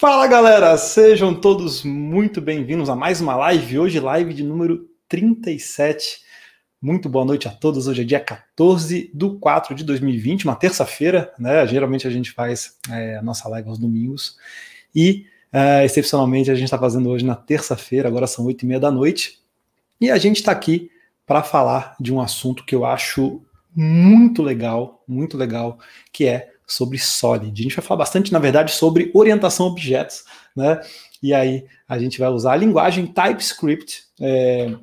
Fala galera, sejam todos muito bem-vindos a mais uma live, hoje live de número 37. Muito boa noite a todos. Hoje é dia 14 de 4 de 2020, uma terça-feira, né? Geralmente a gente faz é, a nossa live aos domingos. E, é, excepcionalmente, a gente está fazendo hoje na terça-feira, agora são 8 e meia da noite. E a gente está aqui para falar de um assunto que eu acho muito legal, muito legal, que é sobre SOLID. A gente vai falar bastante, na verdade, sobre orientação a objetos, né? E aí a gente vai usar a linguagem TypeScript, é,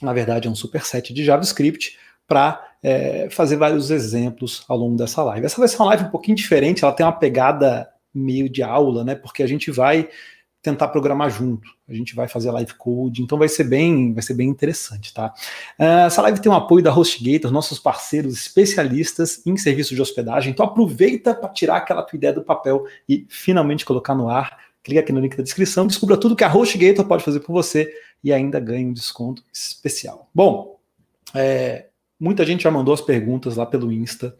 na verdade é um superset de JavaScript, para é, fazer vários exemplos ao longo dessa live. Essa vai ser uma live um pouquinho diferente, ela tem uma pegada meio de aula, né? Porque a gente vai tentar programar junto. A gente vai fazer live code, então vai ser bem, vai ser bem interessante, tá? Ah, essa live tem o um apoio da HostGator, nossos parceiros especialistas em serviço de hospedagem. Então aproveita para tirar aquela tua ideia do papel e finalmente colocar no ar. Clica aqui no link da descrição, descubra tudo que a HostGator pode fazer por você e ainda ganha um desconto especial. Bom, é, muita gente já mandou as perguntas lá pelo Insta,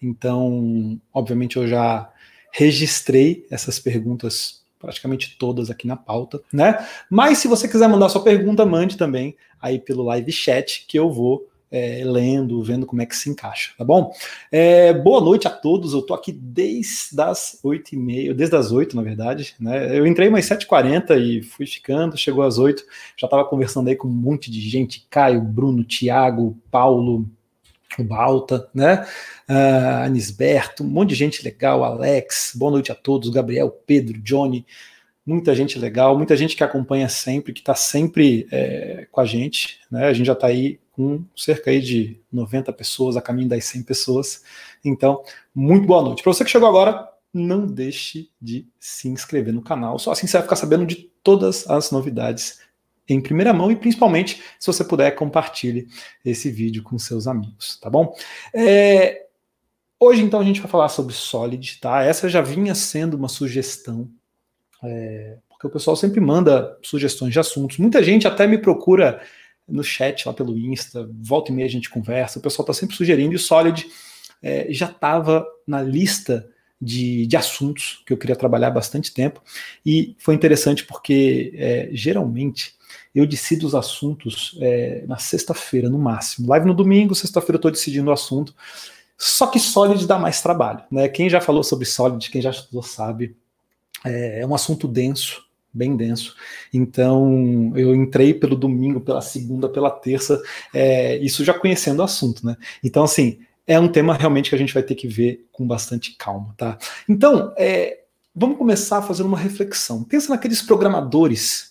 então, obviamente, eu já registrei essas perguntas praticamente todas aqui na pauta, né? Mas se você quiser mandar sua pergunta, mande também aí pelo live chat que eu vou é, lendo, vendo como é que se encaixa, tá bom? É, boa noite a todos, eu tô aqui desde as oito e meia, desde as oito, na verdade, né? Eu entrei umas sete e quarenta e fui ficando, chegou às oito, já tava conversando aí com um monte de gente, Caio, Bruno, Tiago, Paulo, o Balta, né? Uh, Anisberto, um monte de gente legal, Alex, boa noite a todos, Gabriel, Pedro, Johnny, muita gente legal, muita gente que acompanha sempre, que está sempre é, com a gente, né? A gente já está aí com cerca aí de 90 pessoas, a caminho das 100 pessoas. Então, muito boa noite. Para você que chegou agora, não deixe de se inscrever no canal, só assim você vai ficar sabendo de todas as novidades em primeira mão e principalmente, se você puder, compartilhe esse vídeo com seus amigos, tá bom? É, hoje, então, a gente vai falar sobre Solid, tá? Essa já vinha sendo uma sugestão, é, porque o pessoal sempre manda sugestões de assuntos. Muita gente até me procura no chat lá pelo Insta, volta e meia a gente conversa, o pessoal tá sempre sugerindo, e Solid é, já estava na lista de, de, assuntos que eu queria trabalhar há bastante tempo, e foi interessante porque é, geralmente eu decido os assuntos é, na sexta-feira, no máximo. Live no domingo, sexta-feira eu estou decidindo o assunto. Só que Solid dá mais trabalho. Né? Quem já falou sobre Solid, quem já estudou, sabe. É, é um assunto denso, bem denso. Então, eu entrei pelo domingo, pela segunda, pela terça, é, isso já conhecendo o assunto, né? Então, assim, é um tema realmente que a gente vai ter que ver com bastante calma, tá? Então, é, vamos começar fazendo uma reflexão. Pensa naqueles programadores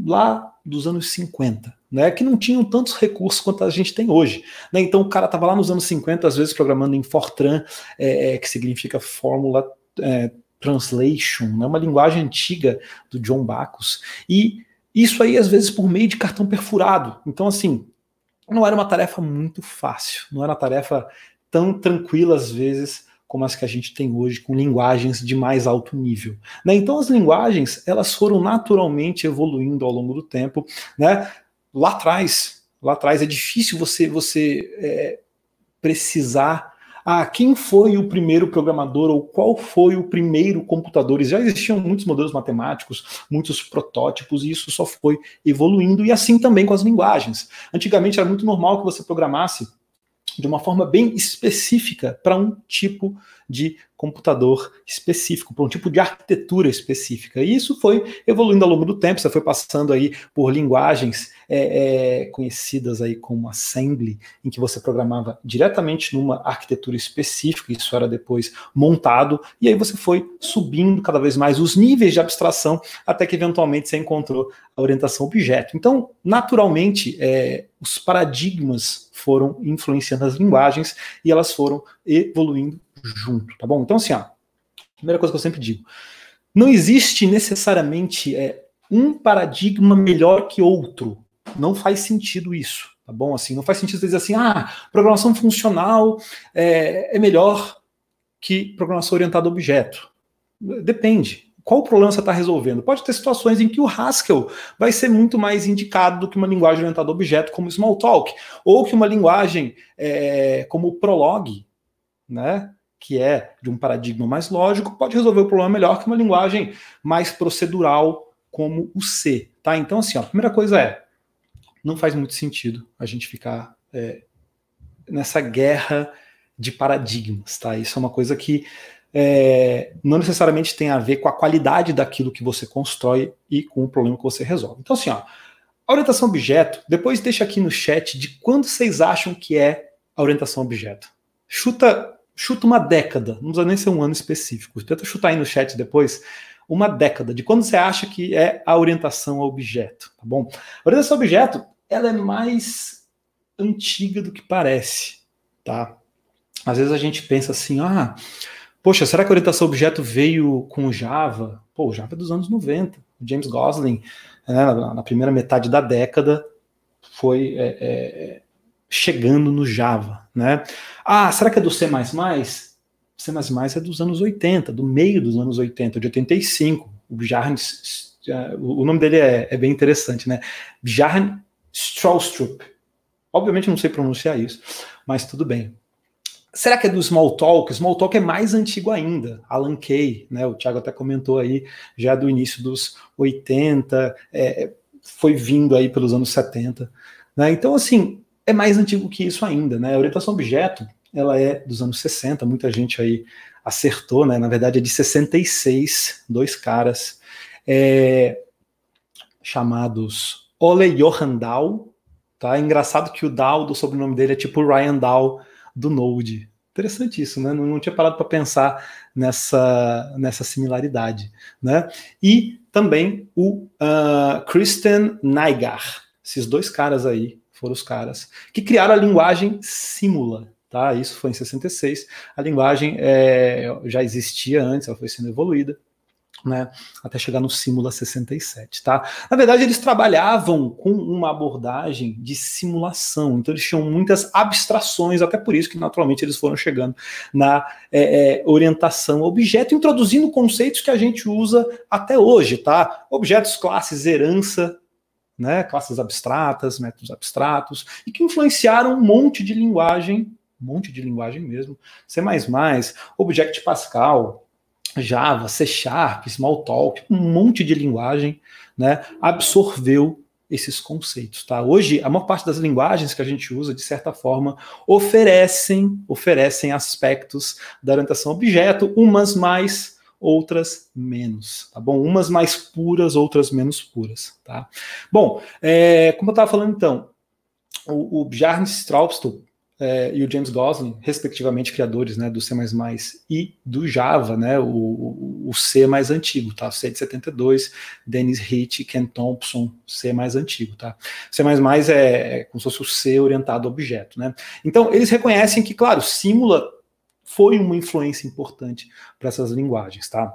lá dos anos 50, né, que não tinham tantos recursos quanto a gente tem hoje. Né? Então o cara estava lá nos anos 50, às vezes programando em Fortran, é, é, que significa Fórmula é, Translation, né, uma linguagem antiga do John Bacos, E isso aí, às vezes, por meio de cartão perfurado. Então, assim, não era uma tarefa muito fácil, não era uma tarefa tão tranquila, às vezes, como as que a gente tem hoje, com linguagens de mais alto nível. Né? Então, as linguagens elas foram naturalmente evoluindo ao longo do tempo. Né? Lá atrás, lá atrás é difícil você, você é, precisar ah, quem foi o primeiro programador ou qual foi o primeiro computador. Já existiam muitos modelos matemáticos, muitos protótipos, e isso só foi evoluindo, e assim também com as linguagens. Antigamente era muito normal que você programasse de uma forma bem específica para um tipo de computador específico, para um tipo de arquitetura específica. E isso foi evoluindo ao longo do tempo, você foi passando aí por linguagens é, é, conhecidas aí como assembly, em que você programava diretamente numa arquitetura específica, isso era depois montado, e aí você foi subindo cada vez mais os níveis de abstração, até que eventualmente você encontrou a orientação objeto. Então, naturalmente, é, os paradigmas foram influenciando as linguagens e elas foram evoluindo junto, tá bom? Então, assim, ó, primeira coisa que eu sempre digo: não existe necessariamente é, um paradigma melhor que outro. Não faz sentido isso, tá bom? Assim, não faz sentido dizer assim, ah, programação funcional é, é melhor que programação orientada a objeto. Depende, qual problema você está resolvendo. Pode ter situações em que o Haskell vai ser muito mais indicado do que uma linguagem orientada a objeto, como Smalltalk, ou que uma linguagem é, como o Prolog, né? que é de um paradigma mais lógico, pode resolver o problema melhor que uma linguagem mais procedural como o C, tá? Então, assim, ó, a primeira coisa é, não faz muito sentido a gente ficar é, nessa guerra de paradigmas, tá? Isso é uma coisa que é, não necessariamente tem a ver com a qualidade daquilo que você constrói e com o problema que você resolve. Então, assim, ó, a orientação objeto, depois deixa aqui no chat de quando vocês acham que é a orientação objeto. Chuta chuta uma década, não precisa nem ser um ano específico, tenta chutar aí no chat depois, uma década de quando você acha que é a orientação ao objeto, tá bom? A orientação ao objeto, ela é mais antiga do que parece, tá? Às vezes a gente pensa assim, ah, poxa, será que a orientação ao objeto veio com Java? Pô, o Java é dos anos 90, o James Gosling, né, na primeira metade da década, foi é, é, chegando no Java, né? Ah, será que é do C++? C++ é dos anos 80, do meio dos anos 80, de 85. O Jarn, o nome dele é, é bem interessante, né? Jarn Strawstrup. Obviamente não sei pronunciar isso, mas tudo bem. Será que é do Smalltalk? Smalltalk é mais antigo ainda. Alan Kay, né? O Thiago até comentou aí, já do início dos 80, é, foi vindo aí pelos anos 70. Né? Então, assim, é mais antigo que isso ainda, né? A orientação objeto, ela é dos anos 60, muita gente aí acertou, né? Na verdade é de 66, dois caras é, chamados Ole Johan Dahl, tá? É engraçado que o Dahl, do sobrenome dele, é tipo Ryan Dahl do Node. Interessante isso, né? Não, não tinha parado para pensar nessa, nessa similaridade, né? E também o uh, Christian Nygaard, esses dois caras aí foram os caras que criaram a linguagem Simula. Tá? Isso foi em 66. A linguagem é, já existia antes, ela foi sendo evoluída. Né, até chegar no Simula 67, tá? Na verdade, eles trabalhavam com uma abordagem de simulação, então eles tinham muitas abstrações, até por isso que naturalmente eles foram chegando na é, é, orientação objeto, introduzindo conceitos que a gente usa até hoje, tá? Objetos, classes, herança, né, classes abstratas, métodos abstratos, e que influenciaram um monte de linguagem, um monte de linguagem mesmo, C++, Object Pascal, Java, C Sharp, Smalltalk, um monte de linguagem, né, absorveu esses conceitos, tá? Hoje, a maior parte das linguagens que a gente usa, de certa forma, oferecem, oferecem aspectos da orientação objeto, umas mais outras menos, tá bom? Umas mais puras, outras menos puras, tá? Bom, é, como eu estava falando então, o, o Bjarne é, e o James Gosling, respectivamente criadores né, do C++ e do Java, né, o, o, C mais antigo, tá? C de 72, Dennis Hit, Ken Thompson, C mais antigo, tá? C++ é, é como se fosse o C orientado a objeto, né? Então, eles reconhecem que, claro, simula foi uma influência importante para essas linguagens, tá?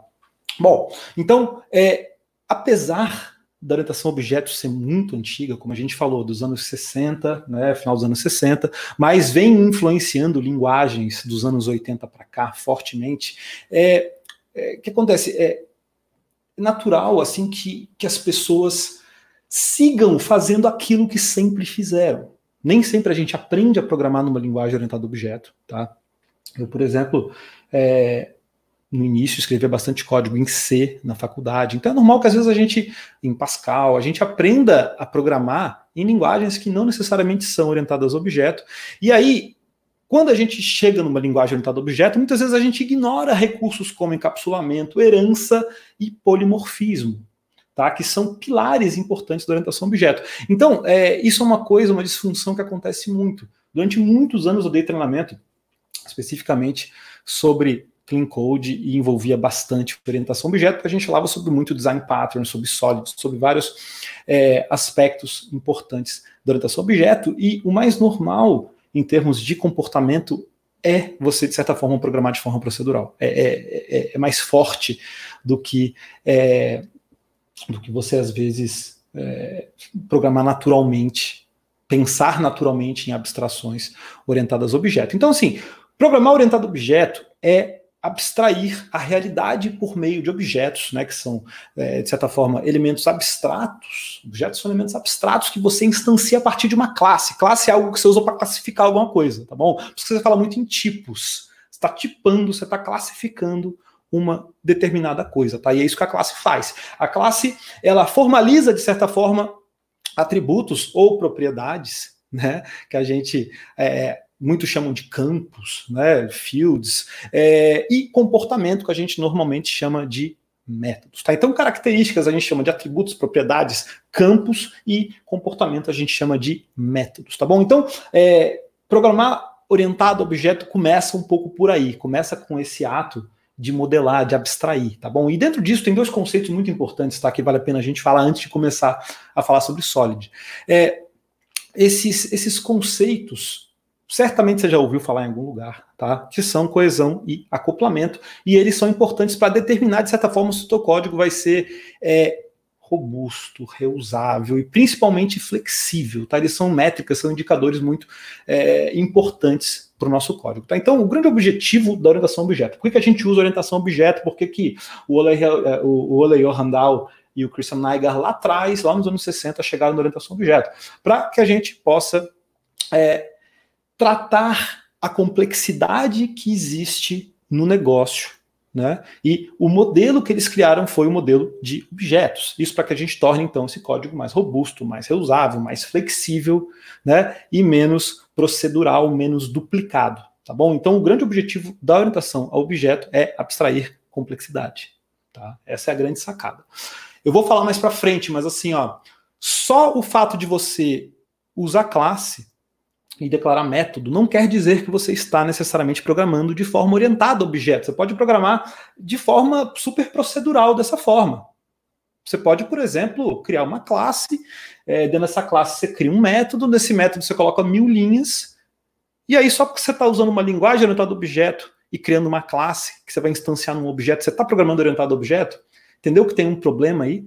Bom, então, é, apesar da orientação a objetos ser muito antiga, como a gente falou, dos anos 60, né, final dos anos 60, mas vem influenciando linguagens dos anos 80 para cá fortemente. É, é, que acontece? É natural assim que, que as pessoas sigam fazendo aquilo que sempre fizeram. Nem sempre a gente aprende a programar numa linguagem orientada a objeto, tá? Eu, por exemplo, é, no início escrevia bastante código em C na faculdade. Então é normal que às vezes a gente, em Pascal, a gente aprenda a programar em linguagens que não necessariamente são orientadas a objeto. E aí, quando a gente chega numa linguagem orientada a objeto, muitas vezes a gente ignora recursos como encapsulamento, herança e polimorfismo. Tá, que são pilares importantes da orientação a objeto. Então, é, isso é uma coisa, uma disfunção que acontece muito. Durante muitos anos eu dei treinamento especificamente sobre clean code e envolvia bastante orientação objeto, porque a gente falava sobre muito design pattern, sobre sólidos, sobre vários é, aspectos importantes da orientação objeto, e o mais normal em termos de comportamento é você, de certa forma, programar de forma procedural. É, é, é, é mais forte do que, é, do que você, às vezes, é, programar naturalmente, pensar naturalmente em abstrações orientadas a objeto. Então, assim, Programar orientado a objeto é abstrair a realidade por meio de objetos, né, que são, é, de certa forma, elementos abstratos. Objetos são elementos abstratos que você instancia a partir de uma classe. Classe é algo que você usa para classificar alguma coisa, tá bom? Por isso que você fala muito em tipos. Você está tipando, você está classificando uma determinada coisa, tá? E é isso que a classe faz. A classe, ela formaliza, de certa forma, atributos ou propriedades, né, que a gente... É, muitos chamam de campos, né, fields, é, e comportamento que a gente normalmente chama de métodos. Tá? Então, características a gente chama de atributos, propriedades, campos e comportamento a gente chama de métodos, tá bom? Então, é, programar orientado a objeto começa um pouco por aí, começa com esse ato de modelar, de abstrair, tá bom? E dentro disso tem dois conceitos muito importantes, tá? Que vale a pena a gente falar antes de começar a falar sobre Solid. É, esses, esses conceitos certamente você já ouviu falar em algum lugar, tá? Que são coesão e acoplamento, e eles são importantes para determinar, de certa forma, se o teu código vai ser é, robusto, reusável e principalmente flexível, tá? Eles são métricas, são indicadores muito é, importantes para o nosso código, tá? Então, o grande objetivo da orientação objeto. Por que, que a gente usa orientação objeto? Por que, que o Ole Randall e o Christian Nygaard lá atrás, lá nos anos 60, chegaram na orientação objeto? Para que a gente possa é, tratar a complexidade que existe no negócio. Né? E o modelo que eles criaram foi o modelo de objetos. Isso para que a gente torne então esse código mais robusto, mais reusável, mais flexível, né? E menos procedural, menos duplicado, tá bom? Então o grande objetivo da orientação ao objeto é abstrair complexidade, tá? Essa é a grande sacada. Eu vou falar mais para frente, mas assim, ó, só o fato de você usar classe e declarar método não quer dizer que você está necessariamente programando de forma orientada a objeto. Você pode programar de forma super procedural dessa forma. Você pode, por exemplo, criar uma classe, é, dentro dessa classe você cria um método, nesse método você coloca mil linhas, e aí só porque você está usando uma linguagem orientada a objeto e criando uma classe que você vai instanciar num objeto, você está programando orientado a objeto, entendeu que tem um problema aí?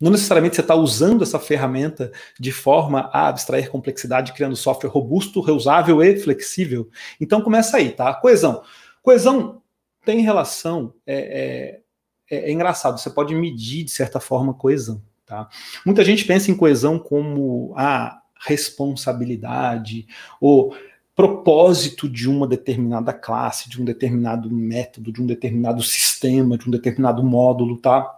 Não necessariamente você está usando essa ferramenta de forma a abstrair complexidade, criando software robusto, reusável e flexível. Então começa aí, tá? Coesão. Coesão tem relação. É, é, é, é engraçado, você pode medir, de certa forma, coesão. Tá? Muita gente pensa em coesão como a responsabilidade ou propósito de uma determinada classe, de um determinado método, de um determinado sistema, de um determinado módulo, tá?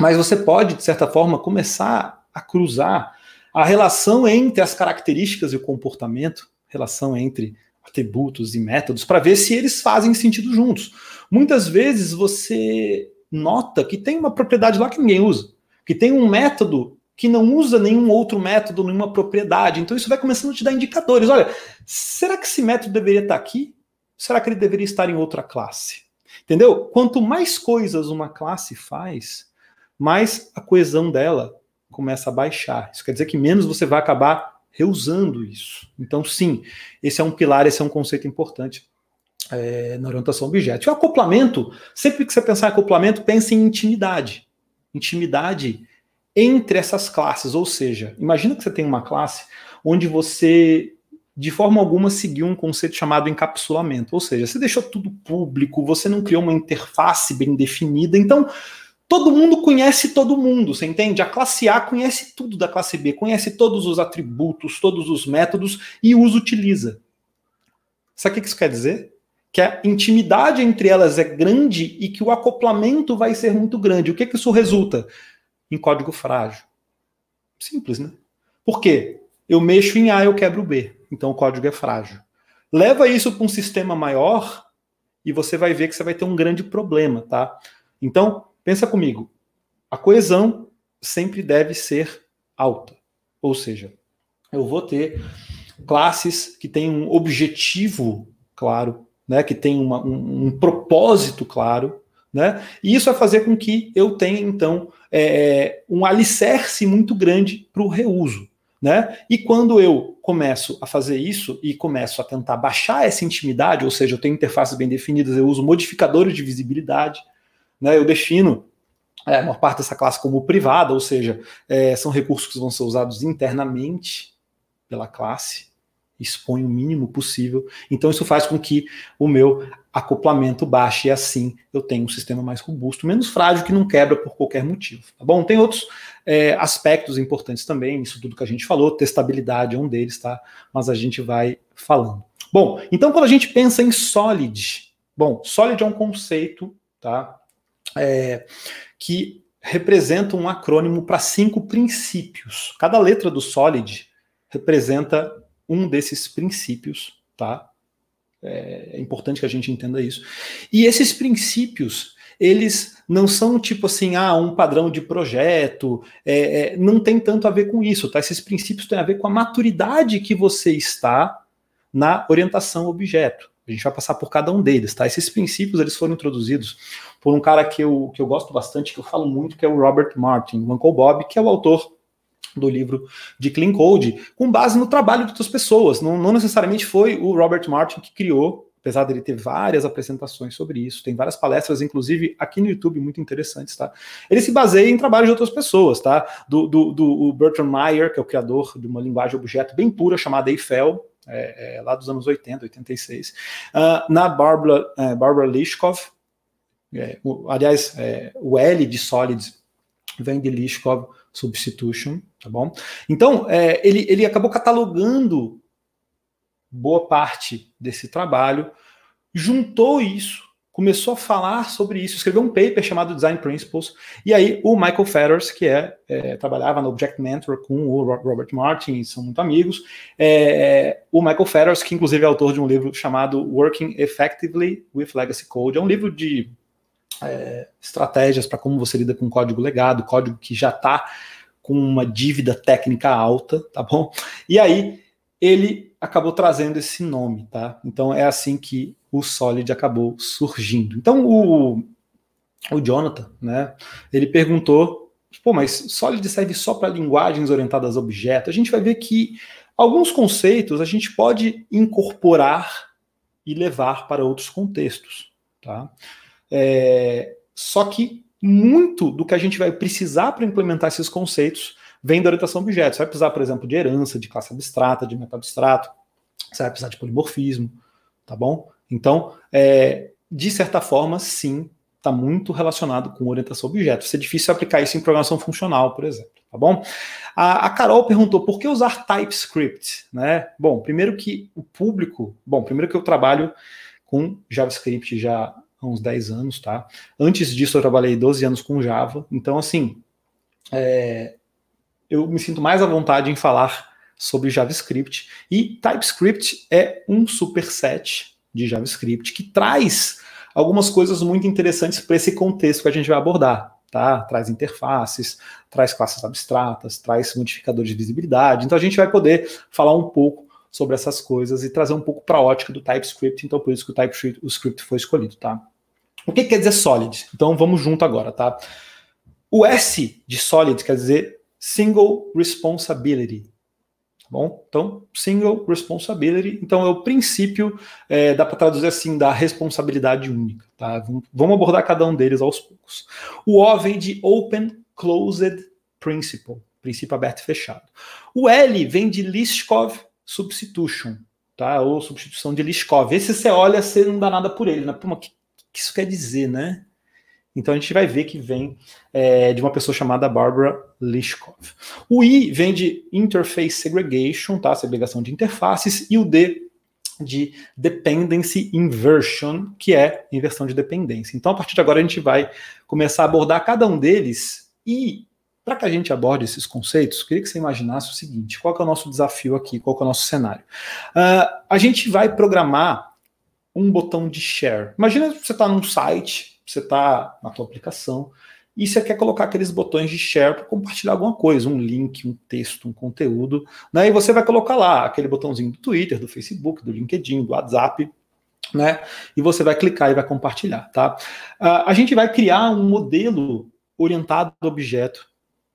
Mas você pode, de certa forma, começar a cruzar a relação entre as características e o comportamento, relação entre atributos e métodos, para ver se eles fazem sentido juntos. Muitas vezes você nota que tem uma propriedade lá que ninguém usa, que tem um método que não usa nenhum outro método, nenhuma propriedade. Então isso vai começando a te dar indicadores. Olha, será que esse método deveria estar aqui? Será que ele deveria estar em outra classe? Entendeu? Quanto mais coisas uma classe faz, mais a coesão dela começa a baixar. Isso quer dizer que menos você vai acabar reusando isso. Então, sim, esse é um pilar, esse é um conceito importante é, na orientação E O acoplamento, sempre que você pensar em acoplamento, pense em intimidade. Intimidade entre essas classes, ou seja, imagina que você tem uma classe onde você de forma alguma seguiu um conceito chamado encapsulamento, ou seja, você deixou tudo público, você não criou uma interface bem definida, então todo mundo conhece todo mundo, você entende? A classe A conhece tudo da classe B, conhece todos os atributos, todos os métodos e os utiliza. Sabe o que isso quer dizer? Que a intimidade entre elas é grande e que o acoplamento vai ser muito grande. O que, que isso resulta? Em código frágil. Simples, né? Por quê? Eu mexo em A, eu quebro B. Então o código é frágil. Leva isso para um sistema maior e você vai ver que você vai ter um grande problema, tá? Então, Pensa comigo, a coesão sempre deve ser alta. Ou seja, eu vou ter classes que têm um objetivo claro, né, que tem uma, um, um, propósito claro, né, e isso vai fazer com que eu tenha, então, é, é, um alicerce muito grande para o reuso. Né? E quando eu começo a fazer isso e começo a tentar baixar essa intimidade, ou seja, eu tenho interfaces bem definidas, eu uso modificadores de visibilidade, né? Eu defino é, a maior parte dessa classe como privada, ou seja, é, são recursos que vão ser usados internamente pela classe, expõe o mínimo possível. Então, isso faz com que o meu acoplamento baixe e assim eu tenho um sistema mais robusto, menos frágil, que não quebra por qualquer motivo. Tá bom? Tem outros é, aspectos importantes também, isso tudo que a gente falou, testabilidade é um deles, tá? Mas a gente vai falando. Bom, então quando a gente pensa em solid, bom, solid é um conceito, tá? é, que representa um acrônimo para cinco princípios. Cada letra do SOLID representa um desses princípios, tá? É, é, importante que a gente entenda isso. E esses princípios, eles não são tipo assim, ah, um padrão de projeto, é, é, não tem tanto a ver com isso, tá? Esses princípios têm a ver com a maturidade que você está na orientação objeto. A gente vai passar por cada um deles, tá? Esses princípios eles foram introduzidos por um cara que eu, que eu gosto bastante, que eu falo muito, que é o Robert Martin, o Uncle Bob, que é o autor do livro de Clean Code, com base no trabalho de outras pessoas. Não, não necessariamente foi o Robert Martin que criou apesar dele ter várias apresentações sobre isso, tem várias palestras, inclusive aqui no YouTube, muito interessantes, tá? Ele se baseia em trabalhos de outras pessoas, tá? Do, do, do Bertrand Meyer, que é o criador de uma linguagem objeto bem pura chamada Eiffel, é, é, lá dos anos 80, 86, uh, na Barbara, é, Barbara Lishkov. É, o, aliás, é, o L de solids vem de Lishkov Substitution, tá bom? Então, ele, ele acabou catalogando boa parte desse trabalho, juntou isso começou a falar sobre isso, escreveu um paper chamado Design Principles, e aí o Michael Ferrers, que é, é trabalhava no Object Mentor com o Robert Martin, são muito amigos, é, é o Michael Ferrers, que inclusive é autor de um livro chamado Working Effectively with Legacy Code, é um livro de é, estratégias para como você lida com código legado, código que já está com uma dívida técnica alta, tá bom? E aí ele acabou trazendo esse nome, tá? Então é assim que o Solid acabou surgindo. Então o, o Jonathan, né, ele perguntou, pô, mas Solid serve só para linguagens orientadas a objetos? A gente vai ver que alguns conceitos a gente pode incorporar e levar para outros contextos, tá? É, só que muito do que a gente vai precisar para implementar esses conceitos vem da orientação a objetos. Você vai precisar, por exemplo, de herança, de classe abstrata, de meta abstrato, você vai precisar de polimorfismo, tá bom? Então, é, de certa forma, sim, está muito relacionado com orientação a objetos. É difícil aplicar isso em programação funcional, por exemplo, tá bom? A, a, Carol perguntou por que usar TypeScript, né? Bom, primeiro que o público, bom, primeiro que eu trabalho com JavaScript já há uns 10 anos, tá? Antes disso eu trabalhei 12 anos com Java, então assim, é, eu me sinto mais à vontade em falar sobre JavaScript e TypeScript é um superset de JavaScript, que traz algumas coisas muito interessantes para esse contexto que a gente vai abordar. Tá? Traz interfaces, traz classes abstratas, traz modificadores de visibilidade. Então a gente vai poder falar um pouco sobre essas coisas e trazer um pouco para a ótica do TypeScript, então por isso que o TypeScript foi escolhido, tá? O que quer dizer solid? Então vamos junto agora, tá? O S de solid quer dizer single responsibility, bom? Então, single responsibility. Então, é o princípio, é, dá para traduzir assim, da responsabilidade única. Tá? Vamos abordar cada um deles aos poucos. O O vem de Open Closed Principle, princípio aberto e fechado. O L vem de Lishkov Substitution, tá? ou substituição de Lishkov. Esse você olha, você não dá nada por ele. Né? Pô, mas o que, que isso quer dizer, né? Então a gente vai ver que vem é, de uma pessoa chamada Barbara Lishkov. O I vem de Interface Segregation, tá? Segregação de interfaces, e o D de Dependency Inversion, que é inversão de dependência. Então a partir de agora a gente vai começar a abordar cada um deles e para que a gente aborde esses conceitos, queria que você imaginasse o seguinte: qual é o nosso desafio aqui, qual é o nosso cenário? Uh, a gente vai programar um botão de share. Imagina que você está num site você está na tua aplicação. E você quer colocar aqueles botões de share para compartilhar alguma coisa, um link, um texto, um conteúdo. Né? E você vai colocar lá aquele botãozinho do Twitter, do Facebook, do LinkedIn, do WhatsApp, né? E você vai clicar e vai compartilhar, tá? Ah, a gente vai criar um modelo orientado ao objeto,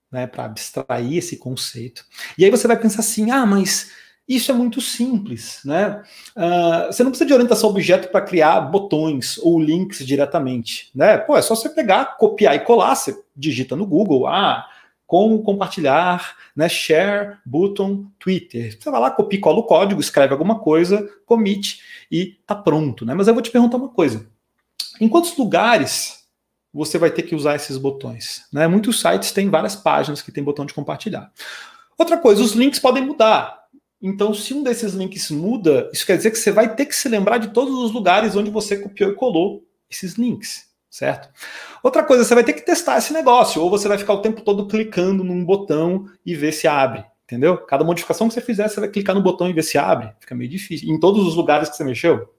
né? Para abstrair esse conceito. E aí você vai pensar assim, ah, mas isso é muito simples, né? Uh, você não precisa de orientação objeto para criar botões ou links diretamente, né? Pô, é só você pegar, copiar e colar, você digita no Google, ah, como compartilhar, né? Share button Twitter. Você vai lá, copia, cola o código, escreve alguma coisa, commit e tá pronto, né? Mas eu vou te perguntar uma coisa. Em quantos lugares você vai ter que usar esses botões? Né? Muitos sites têm várias páginas que tem botão de compartilhar. Outra coisa, os links podem mudar. Então, se um desses links muda, isso quer dizer que você vai ter que se lembrar de todos os lugares onde você copiou e colou esses links, certo? Outra coisa, você vai ter que testar esse negócio, ou você vai ficar o tempo todo clicando num botão e ver se abre, entendeu? Cada modificação que você fizer, você vai clicar no botão e ver se abre. Fica meio difícil. Em todos os lugares que você mexeu.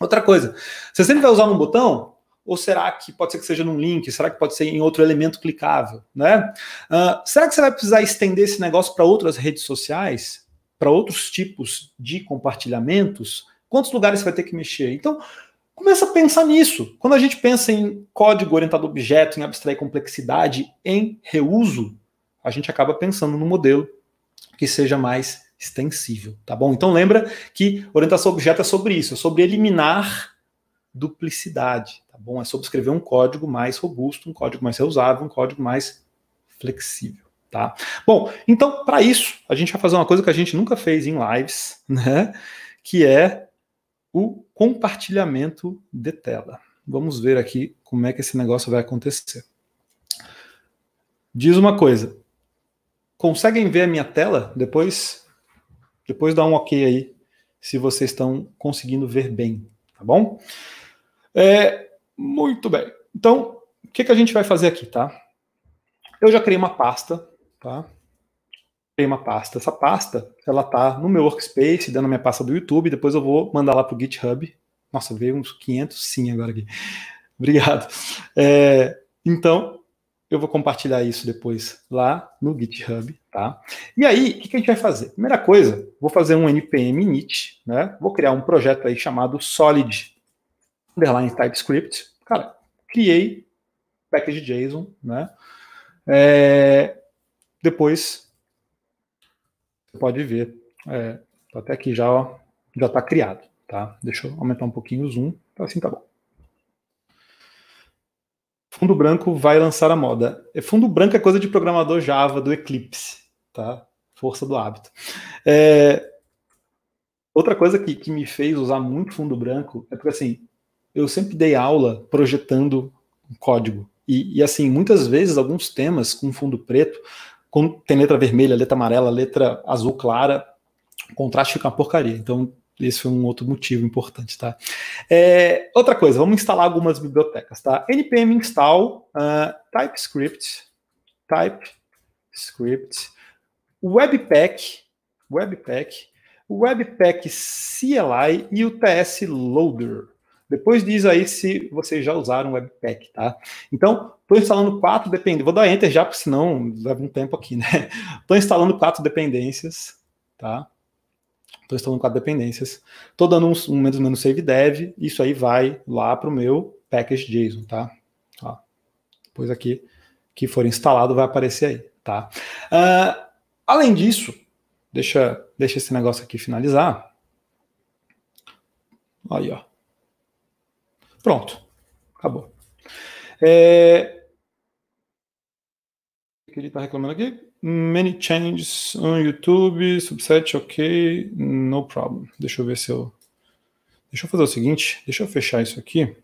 Outra coisa, você sempre vai usar um botão? Ou será que pode ser que seja num link? Será que pode ser em outro elemento clicável? Né? Uh, será que você vai precisar estender esse negócio para outras redes sociais? para outros tipos de compartilhamentos, quantos lugares você vai ter que mexer? Então, começa a pensar nisso. Quando a gente pensa em código orientado a objeto, em abstrair complexidade, em reuso, a gente acaba pensando no modelo que seja mais extensível, tá bom? Então lembra que orientação a objeto é sobre isso, é sobre eliminar duplicidade, tá bom? É sobre escrever um código mais robusto, um código mais reusável, um código mais flexível. Tá? Bom, então, para isso, a gente vai fazer uma coisa que a gente nunca fez em lives, né? Que é o compartilhamento de tela. Vamos ver aqui como é que esse negócio vai acontecer. Diz uma coisa. Conseguem ver a minha tela? Depois, depois dá um ok aí, se vocês estão conseguindo ver bem, tá bom? É, muito bem. Então, o que, que a gente vai fazer aqui, tá? Eu já criei uma pasta tá? Tem uma pasta. Essa pasta, ela tá no meu workspace, dando a minha pasta do YouTube, depois eu vou mandar lá pro GitHub. Nossa, veio uns 500 sim agora aqui. Obrigado. É, então, eu vou compartilhar isso depois lá no GitHub, tá? E aí, o que, que a gente vai fazer? Primeira coisa, vou fazer um npm init, né? Vou criar um projeto aí chamado solid underline TypeScript. Cara, criei package JSON, né? É, depois, você pode ver, é, até aqui já ó, já está criado, tá? Deixa eu aumentar um pouquinho o zoom, então assim tá bom. Fundo branco vai lançar a moda. É, fundo branco é coisa de programador Java do Eclipse, tá? Força do hábito. É, outra coisa que, que me fez usar muito fundo branco é porque assim, eu sempre dei aula projetando um código. E, e, assim, muitas vezes alguns temas com fundo preto quando tem letra vermelha, letra amarela, letra azul clara, o contraste fica uma porcaria. Então, esse foi um outro motivo importante, tá? É, outra coisa, vamos instalar algumas bibliotecas, tá? npm install uh, TypeScript, TypeScript, Webpack, Webpack, Webpack CLI e o TS Loader. Depois diz aí se vocês já usaram Webpack, tá? Então, estou instalando quatro dependências. Vou dar Enter já, porque senão leva um tempo aqui, né? Estou instalando quatro dependências, tá? Estou instalando quatro dependências. Estou dando um, um menos menos save dev. Isso aí vai lá para o meu package.json, tá? Ó, depois aqui que for instalado vai aparecer aí, tá? Uh, além disso, deixa, deixa esse negócio aqui finalizar. Aí, ó. Pronto, acabou. É... O que ele está reclamando aqui? Many changes on YouTube, subset ok, no problem. Deixa eu ver se eu. Deixa eu fazer o seguinte, deixa eu fechar isso aqui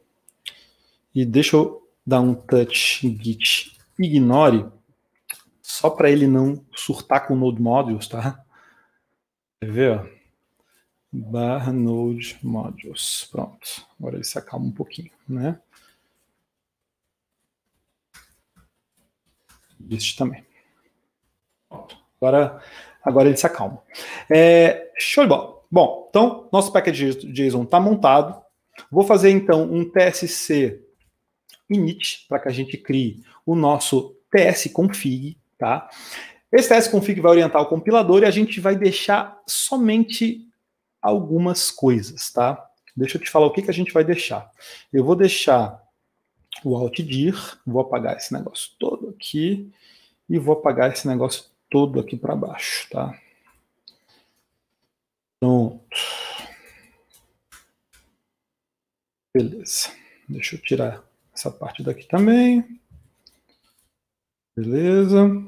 e deixa eu dar um touch git ignore só para ele não surtar com node modules, tá? Quer ver, ó? barra node modules. Pronto, agora ele se acalma um pouquinho, né? Este também. Pronto. Agora, agora ele se acalma. É, show de bola. Bom, então, nosso package JSON está montado. Vou fazer, então, um TSC init para que a gente crie o nosso tsconfig, tá? Esse tsconfig vai orientar o compilador e a gente vai deixar somente algumas coisas, tá? Deixa eu te falar o que, que a gente vai deixar. Eu vou deixar o alt dir, vou apagar esse negócio todo aqui e vou apagar esse negócio todo aqui para baixo, tá? Pronto. Beleza. Deixa eu tirar essa parte daqui também. Beleza.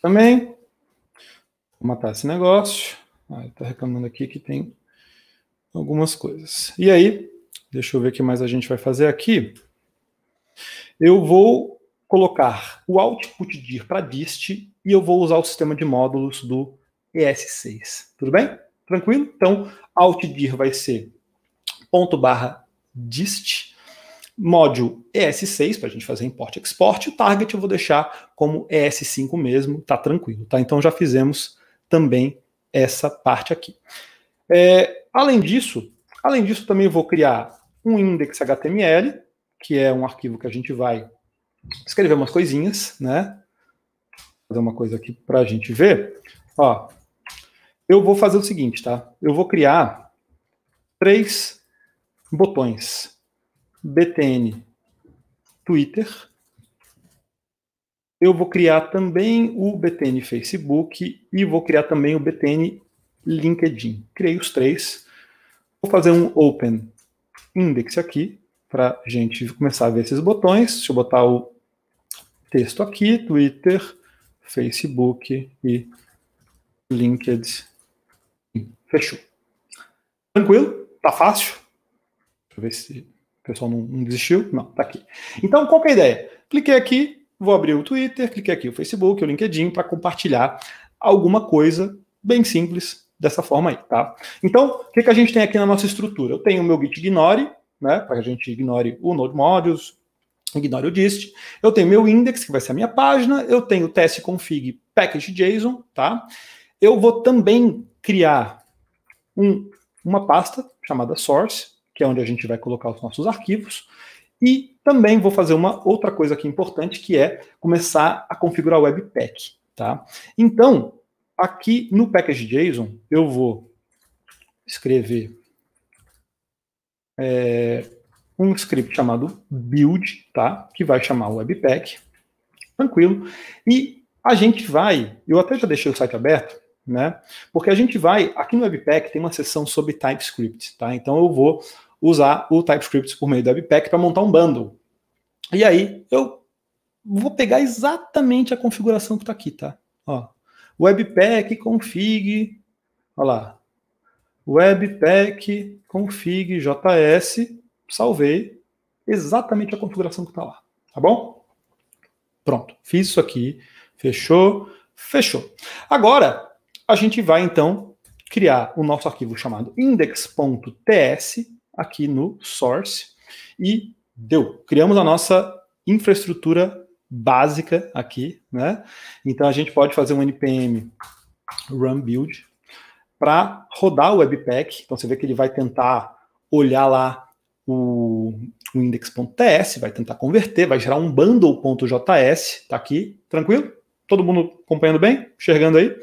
Também. Vou matar esse negócio. Ah, ele tá reclamando aqui que tem algumas coisas. E aí, deixa eu ver o que mais a gente vai fazer aqui. Eu vou colocar o output dir para dist e eu vou usar o sistema de módulos do ES6. Tudo bem? Tranquilo? Então, dir vai ser ponto barra dist, módulo ES6 para a gente fazer import e export, o target eu vou deixar como ES5 mesmo, tá tranquilo, tá? Então já fizemos também essa parte aqui. É, além disso, além disso, também vou criar um index HTML, que é um arquivo que a gente vai escrever umas coisinhas, né? Vou fazer uma coisa aqui para a gente ver. Ó, eu vou fazer o seguinte, tá? Eu vou criar três botões: BTN Twitter, eu vou criar também o BTN Facebook e vou criar também o BTN LinkedIn. Criei os três. Vou fazer um Open Index aqui para a gente começar a ver esses botões. Deixa eu botar o texto aqui, Twitter, Facebook e LinkedIn. Fechou. Tranquilo? Tá fácil? Deixa eu ver se o pessoal não, não desistiu. Não, tá aqui. Então, qual é a ideia? Cliquei aqui, vou abrir o Twitter, cliquei aqui o Facebook, o LinkedIn para compartilhar alguma coisa bem simples dessa forma aí, tá? Então, o que, que a gente tem aqui na nossa estrutura? Eu tenho o meu git ignore, né, para que a gente ignore o node modules, ignore o dist. Eu tenho meu index, que vai ser a minha página, eu tenho o testconfig package.json, tá? Eu vou também criar um, uma pasta chamada source, que é onde a gente vai colocar os nossos arquivos. E também vou fazer uma outra coisa aqui importante, que é começar a configurar o Webpack. Tá? Então, aqui no package.json, eu vou escrever é, um script chamado build, tá? que vai chamar o Webpack, tranquilo. E a gente vai, eu até já deixei o site aberto, né? Porque a gente vai, aqui no Webpack tem uma seção sobre TypeScript, tá? Então eu vou usar o TypeScript por meio do Webpack para montar um bundle. E aí eu vou pegar exatamente a configuração que está aqui, tá? Ó, Webpack config, olha lá, Webpack config js, salvei exatamente a configuração que está lá, tá bom? Pronto, fiz isso aqui, fechou, fechou. Agora a gente vai então criar o nosso arquivo chamado index.ts aqui no Source e deu. Criamos a nossa infraestrutura básica aqui, né? Então a gente pode fazer um npm run build para rodar o webpack. Então você vê que ele vai tentar olhar lá o, o index.ts, vai tentar converter, vai gerar um bundle.js, tá aqui, tranquilo? Todo mundo acompanhando bem? Enxergando aí?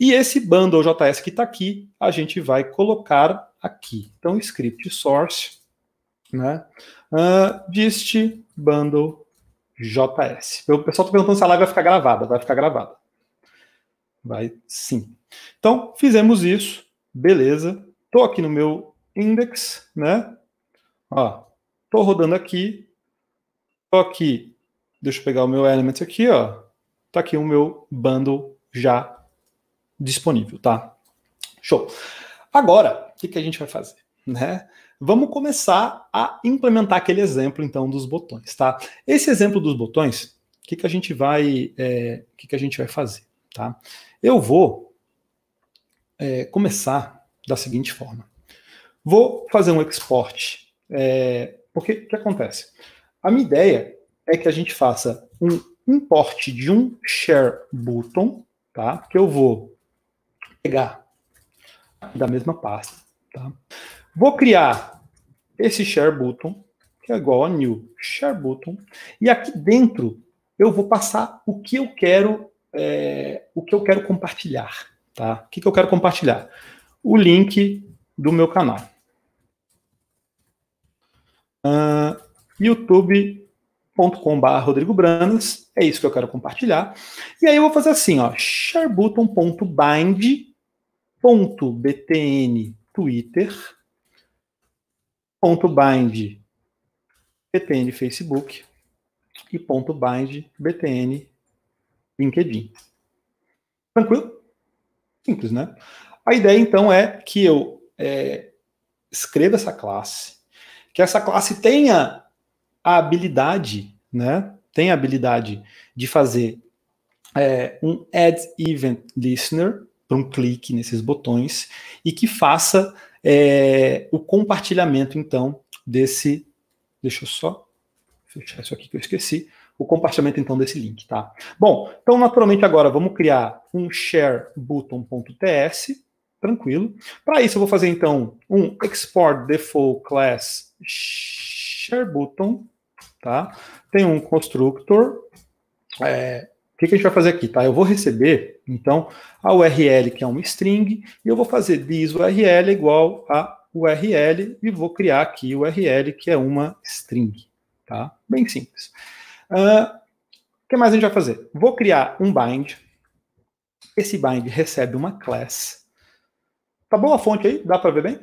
E esse bundle.js que está aqui, a gente vai colocar aqui. Então, script source, né? Uh, dist bundle JS. O pessoal está perguntando se a live vai ficar gravada. Vai ficar gravada. Vai sim. Então, fizemos isso. Beleza. Estou aqui no meu index, né? Ó, tô rodando aqui. Tô aqui. Deixa eu pegar o meu element aqui, ó. Tá aqui o meu bundle já disponível, tá? Show. Agora, o que, que a gente vai fazer? Né? Vamos começar a implementar aquele exemplo, então, dos botões, tá? Esse exemplo dos botões, o que, que a gente vai, é, que, que a gente vai fazer, tá? Eu vou é, começar da seguinte forma. Vou fazer um export, é, porque o que acontece? A minha ideia é que a gente faça um import de um share button, tá? Que eu vou pegar da mesma pasta. Tá? Vou criar esse share button, que é igual a new share button, e aqui dentro eu vou passar o que eu quero, é, o que eu quero compartilhar. Tá? O que, que eu quero compartilhar? O link do meu canal. Uh, ah, youtube.com.br Rodrigo Branas, é isso que eu quero compartilhar. E aí eu vou fazer assim, ó, sharebutton.bind btn twitter ponto bind btn facebook e ponto bind btn linkedin tranquilo simples né a ideia então é que eu é, escreva essa classe que essa classe tenha a habilidade né tem a habilidade de fazer é, um add event listener para um clique nesses botões e que faça é, o compartilhamento, então, desse. Deixa eu só fechar isso aqui que eu esqueci. O compartilhamento, então, desse link, tá? Bom, então, naturalmente, agora vamos criar um sharebutton.ts, tranquilo. Para isso, eu vou fazer, então, um export default class sharebutton, tá? Tem um constructor, é, o que, que, a gente vai fazer aqui, tá? Eu vou receber, então, a URL, que é um string, e eu vou fazer this URL igual a URL, e vou criar aqui o URL, que é uma string, tá? Bem simples. Uh, o que mais a gente vai fazer? Vou criar um bind. Esse bind recebe uma class. Tá boa a fonte aí? Dá para ver bem?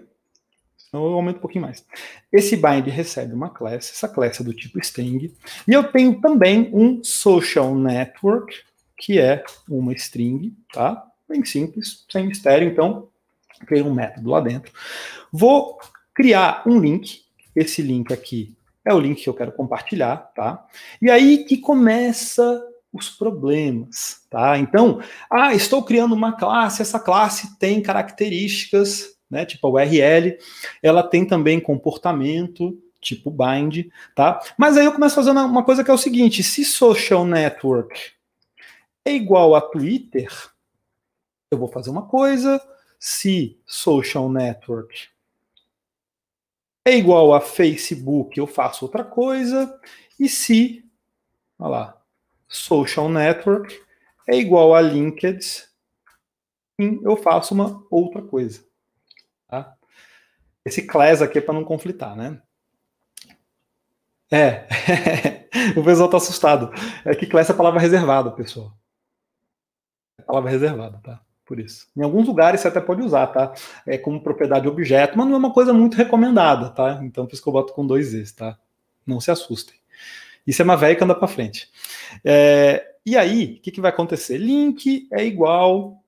Então eu aumento um pouquinho mais. Esse bind recebe uma classe, essa classe é do tipo string. E eu tenho também um social network, que é uma string, tá? Bem simples, sem mistério. Então, criei um método lá dentro. Vou criar um link. Esse link aqui é o link que eu quero compartilhar, tá? E aí que começa os problemas, tá? Então, ah, estou criando uma classe, essa classe tem características né? Tipo a URL. Ela tem também comportamento, tipo bind, tá? Mas aí eu começo fazendo uma coisa que é o seguinte: se social network é igual a Twitter, eu vou fazer uma coisa. Se social network é igual a Facebook, eu faço outra coisa. E se, olha lá, social network é igual a LinkedIn, eu faço uma outra coisa. Tá? Esse class aqui é para não conflitar, né? É, o pessoal está assustado. É que class é a palavra reservada, pessoal. É a palavra reservada, tá? Por isso. Em alguns lugares você até pode usar, tá? É como propriedade objeto, mas não é uma coisa muito recomendada, tá? Então por isso que eu boto com dois Zs, tá? Não se assustem. Isso é uma velha que anda para frente. É, e aí, o que, que vai acontecer? Link é igual,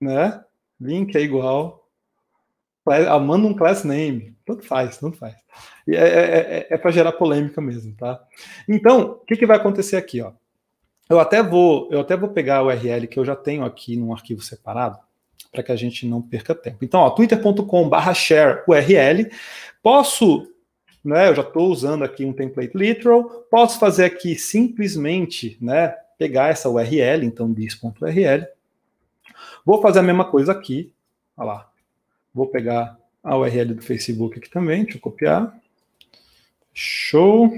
né? Link é igual ah, manda um class name, tanto faz, tanto faz. E é, é, é, é para gerar polêmica mesmo, tá? Então, o que, que vai acontecer aqui, ó? Eu até vou, eu até vou pegar a URL que eu já tenho aqui num arquivo separado para que a gente não perca tempo. Então, ó, twitter.com/share URL. Posso, né? Eu já estou usando aqui um template literal. Posso fazer aqui simplesmente, né? Pegar essa URL, então dis.url. Vou fazer a mesma coisa aqui. Olha lá. Vou pegar a URL do Facebook aqui também, deixa eu copiar. Show.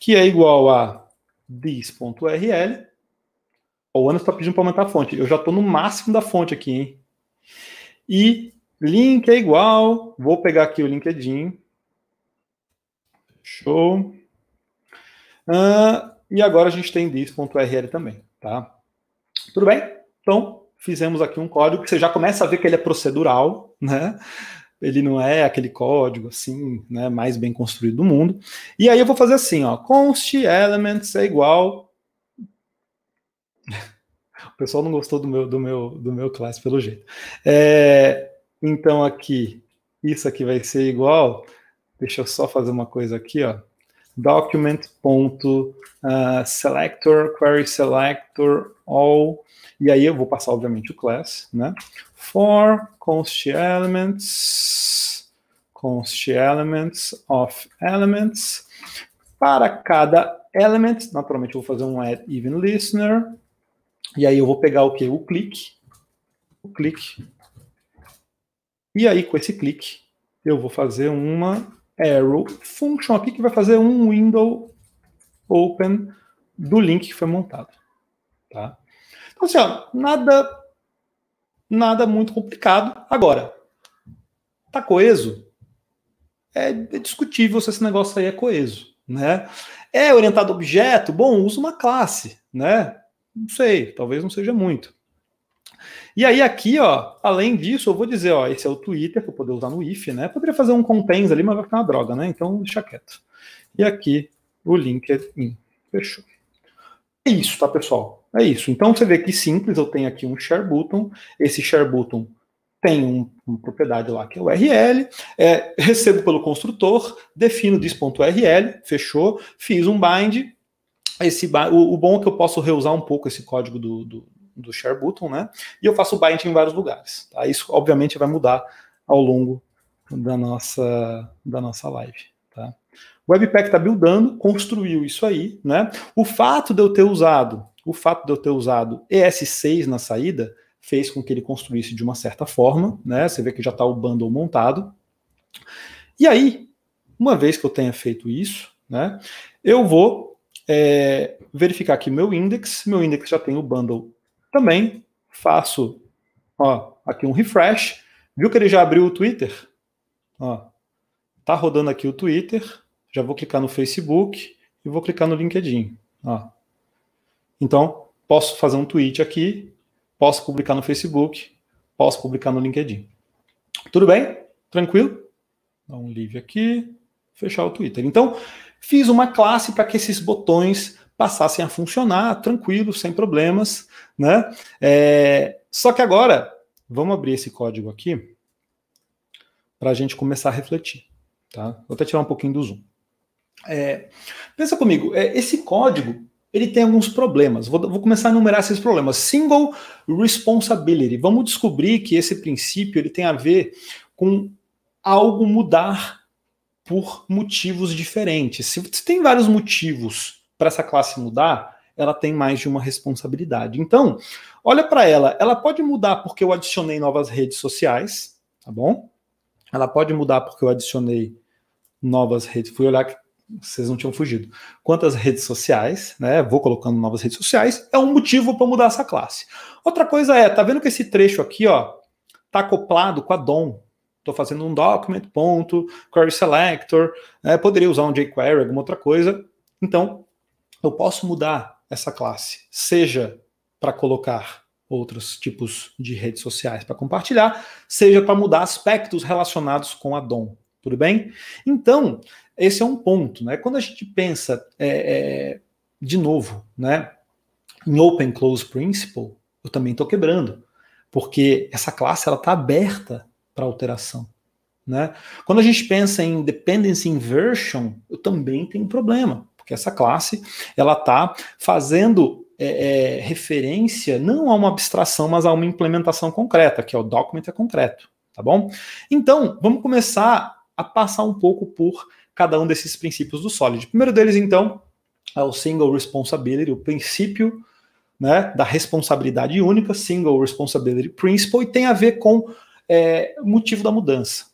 Que é igual a this.url. O Ana está pedindo para aumentar a fonte. Eu já estou no máximo da fonte aqui, hein? E link é igual. Vou pegar aqui o LinkedIn. Show. Uh, e agora a gente tem this.url também, tá? Tudo bem? Então, fizemos aqui um código que você já começa a ver que ele é procedural, né? Ele não é aquele código assim, né, mais bem construído do mundo. E aí eu vou fazer assim, ó, const elements é igual O pessoal não gostou do meu do meu do meu classe pelo jeito. É, então aqui isso aqui vai ser igual. Deixa eu só fazer uma coisa aqui, ó document.selector, query selector, all, e aí eu vou passar, obviamente, o class, né? For const elements, const elements of elements, para cada element, naturalmente eu vou fazer um add even listener, e aí eu vou pegar o que? O clique, o clique, e aí com esse clique eu vou fazer uma arrow function aqui que vai fazer um window open do link que foi montado. Tá? Então, assim, ó, nada, nada muito complicado. Agora, tá coeso? É, é discutível se esse negócio aí é coeso. Né? É orientado a objeto? Bom, usa uma classe. Né? Não sei, talvez não seja muito. E aí aqui, ó, além disso, eu vou dizer, ó, esse é o Twitter, que eu poderia usar no if, né? poderia fazer um contents ali, mas vai ficar uma droga, né? Então, deixa quieto. E aqui, o LinkedIn. Fechou. É isso, tá, pessoal? É isso. Então, você vê que simples, eu tenho aqui um share button. Esse share button tem um, uma propriedade lá que é o URL, é, recebo pelo construtor, defino dis.url, fechou, fiz um bind, esse, o, o, bom é que eu posso reusar um pouco esse código do, do, do share button, né? E eu faço bind em vários lugares. Tá? Isso, obviamente, vai mudar ao longo da nossa, da nossa live. Tá? O Webpack está buildando, construiu isso aí, né? O fato de eu ter usado, o fato de eu ter usado ES6 na saída fez com que ele construísse de uma certa forma, né? Você vê que já está o bundle montado. E aí, uma vez que eu tenha feito isso, né? Eu vou é, verificar aqui meu index. Meu index já tem o bundle também faço ó, aqui um refresh. Viu que ele já abriu o Twitter? Ó, tá rodando aqui o Twitter. Já vou clicar no Facebook e vou clicar no LinkedIn. Ó. Então, posso fazer um tweet aqui, posso publicar no Facebook, posso publicar no LinkedIn. Tudo bem? Tranquilo? Dá um leave aqui, fechar o Twitter. Então, fiz uma classe para que esses botões passassem a funcionar tranquilo, sem problemas, né? É, só que agora, vamos abrir esse código aqui para a gente começar a refletir, tá? Vou até tirar um pouquinho do zoom. É, pensa comigo, é, esse código ele tem alguns problemas. Vou, vou, começar a enumerar esses problemas. Single responsibility. Vamos descobrir que esse princípio ele tem a ver com algo mudar por motivos diferentes. Se, se tem vários motivos para essa classe mudar, ela tem mais de uma responsabilidade. Então, olha para ela, ela pode mudar porque eu adicionei novas redes sociais, tá bom? Ela pode mudar porque eu adicionei novas redes. Fui olhar que vocês não tinham fugido. Quantas redes sociais, né? Vou colocando novas redes sociais, é um motivo para mudar essa classe. Outra coisa é, tá vendo que esse trecho aqui, ó, tá acoplado com a DOM. Estou fazendo um document, ponto, query selector, né? poderia usar um jQuery, alguma outra coisa. Então, eu posso mudar essa classe, seja para colocar outros tipos de redes sociais para compartilhar, seja para mudar aspectos relacionados com a DOM. Tudo bem? Então, esse é um ponto. Né? Quando a gente pensa, é, é, de novo, né, em Open Close Principle, eu também estou quebrando, porque essa classe ela está aberta para alteração. Né? Quando a gente pensa em Dependency Inversion, eu também tenho um problema que essa classe ela está fazendo é, é, referência não a uma abstração, mas a uma implementação concreta, que é o document é concreto, tá bom? Então, vamos começar a passar um pouco por cada um desses princípios do Solid. O primeiro deles, então, é o Single Responsibility, o princípio né, da responsabilidade única, Single Responsibility Principle, e tem a ver com é, motivo da mudança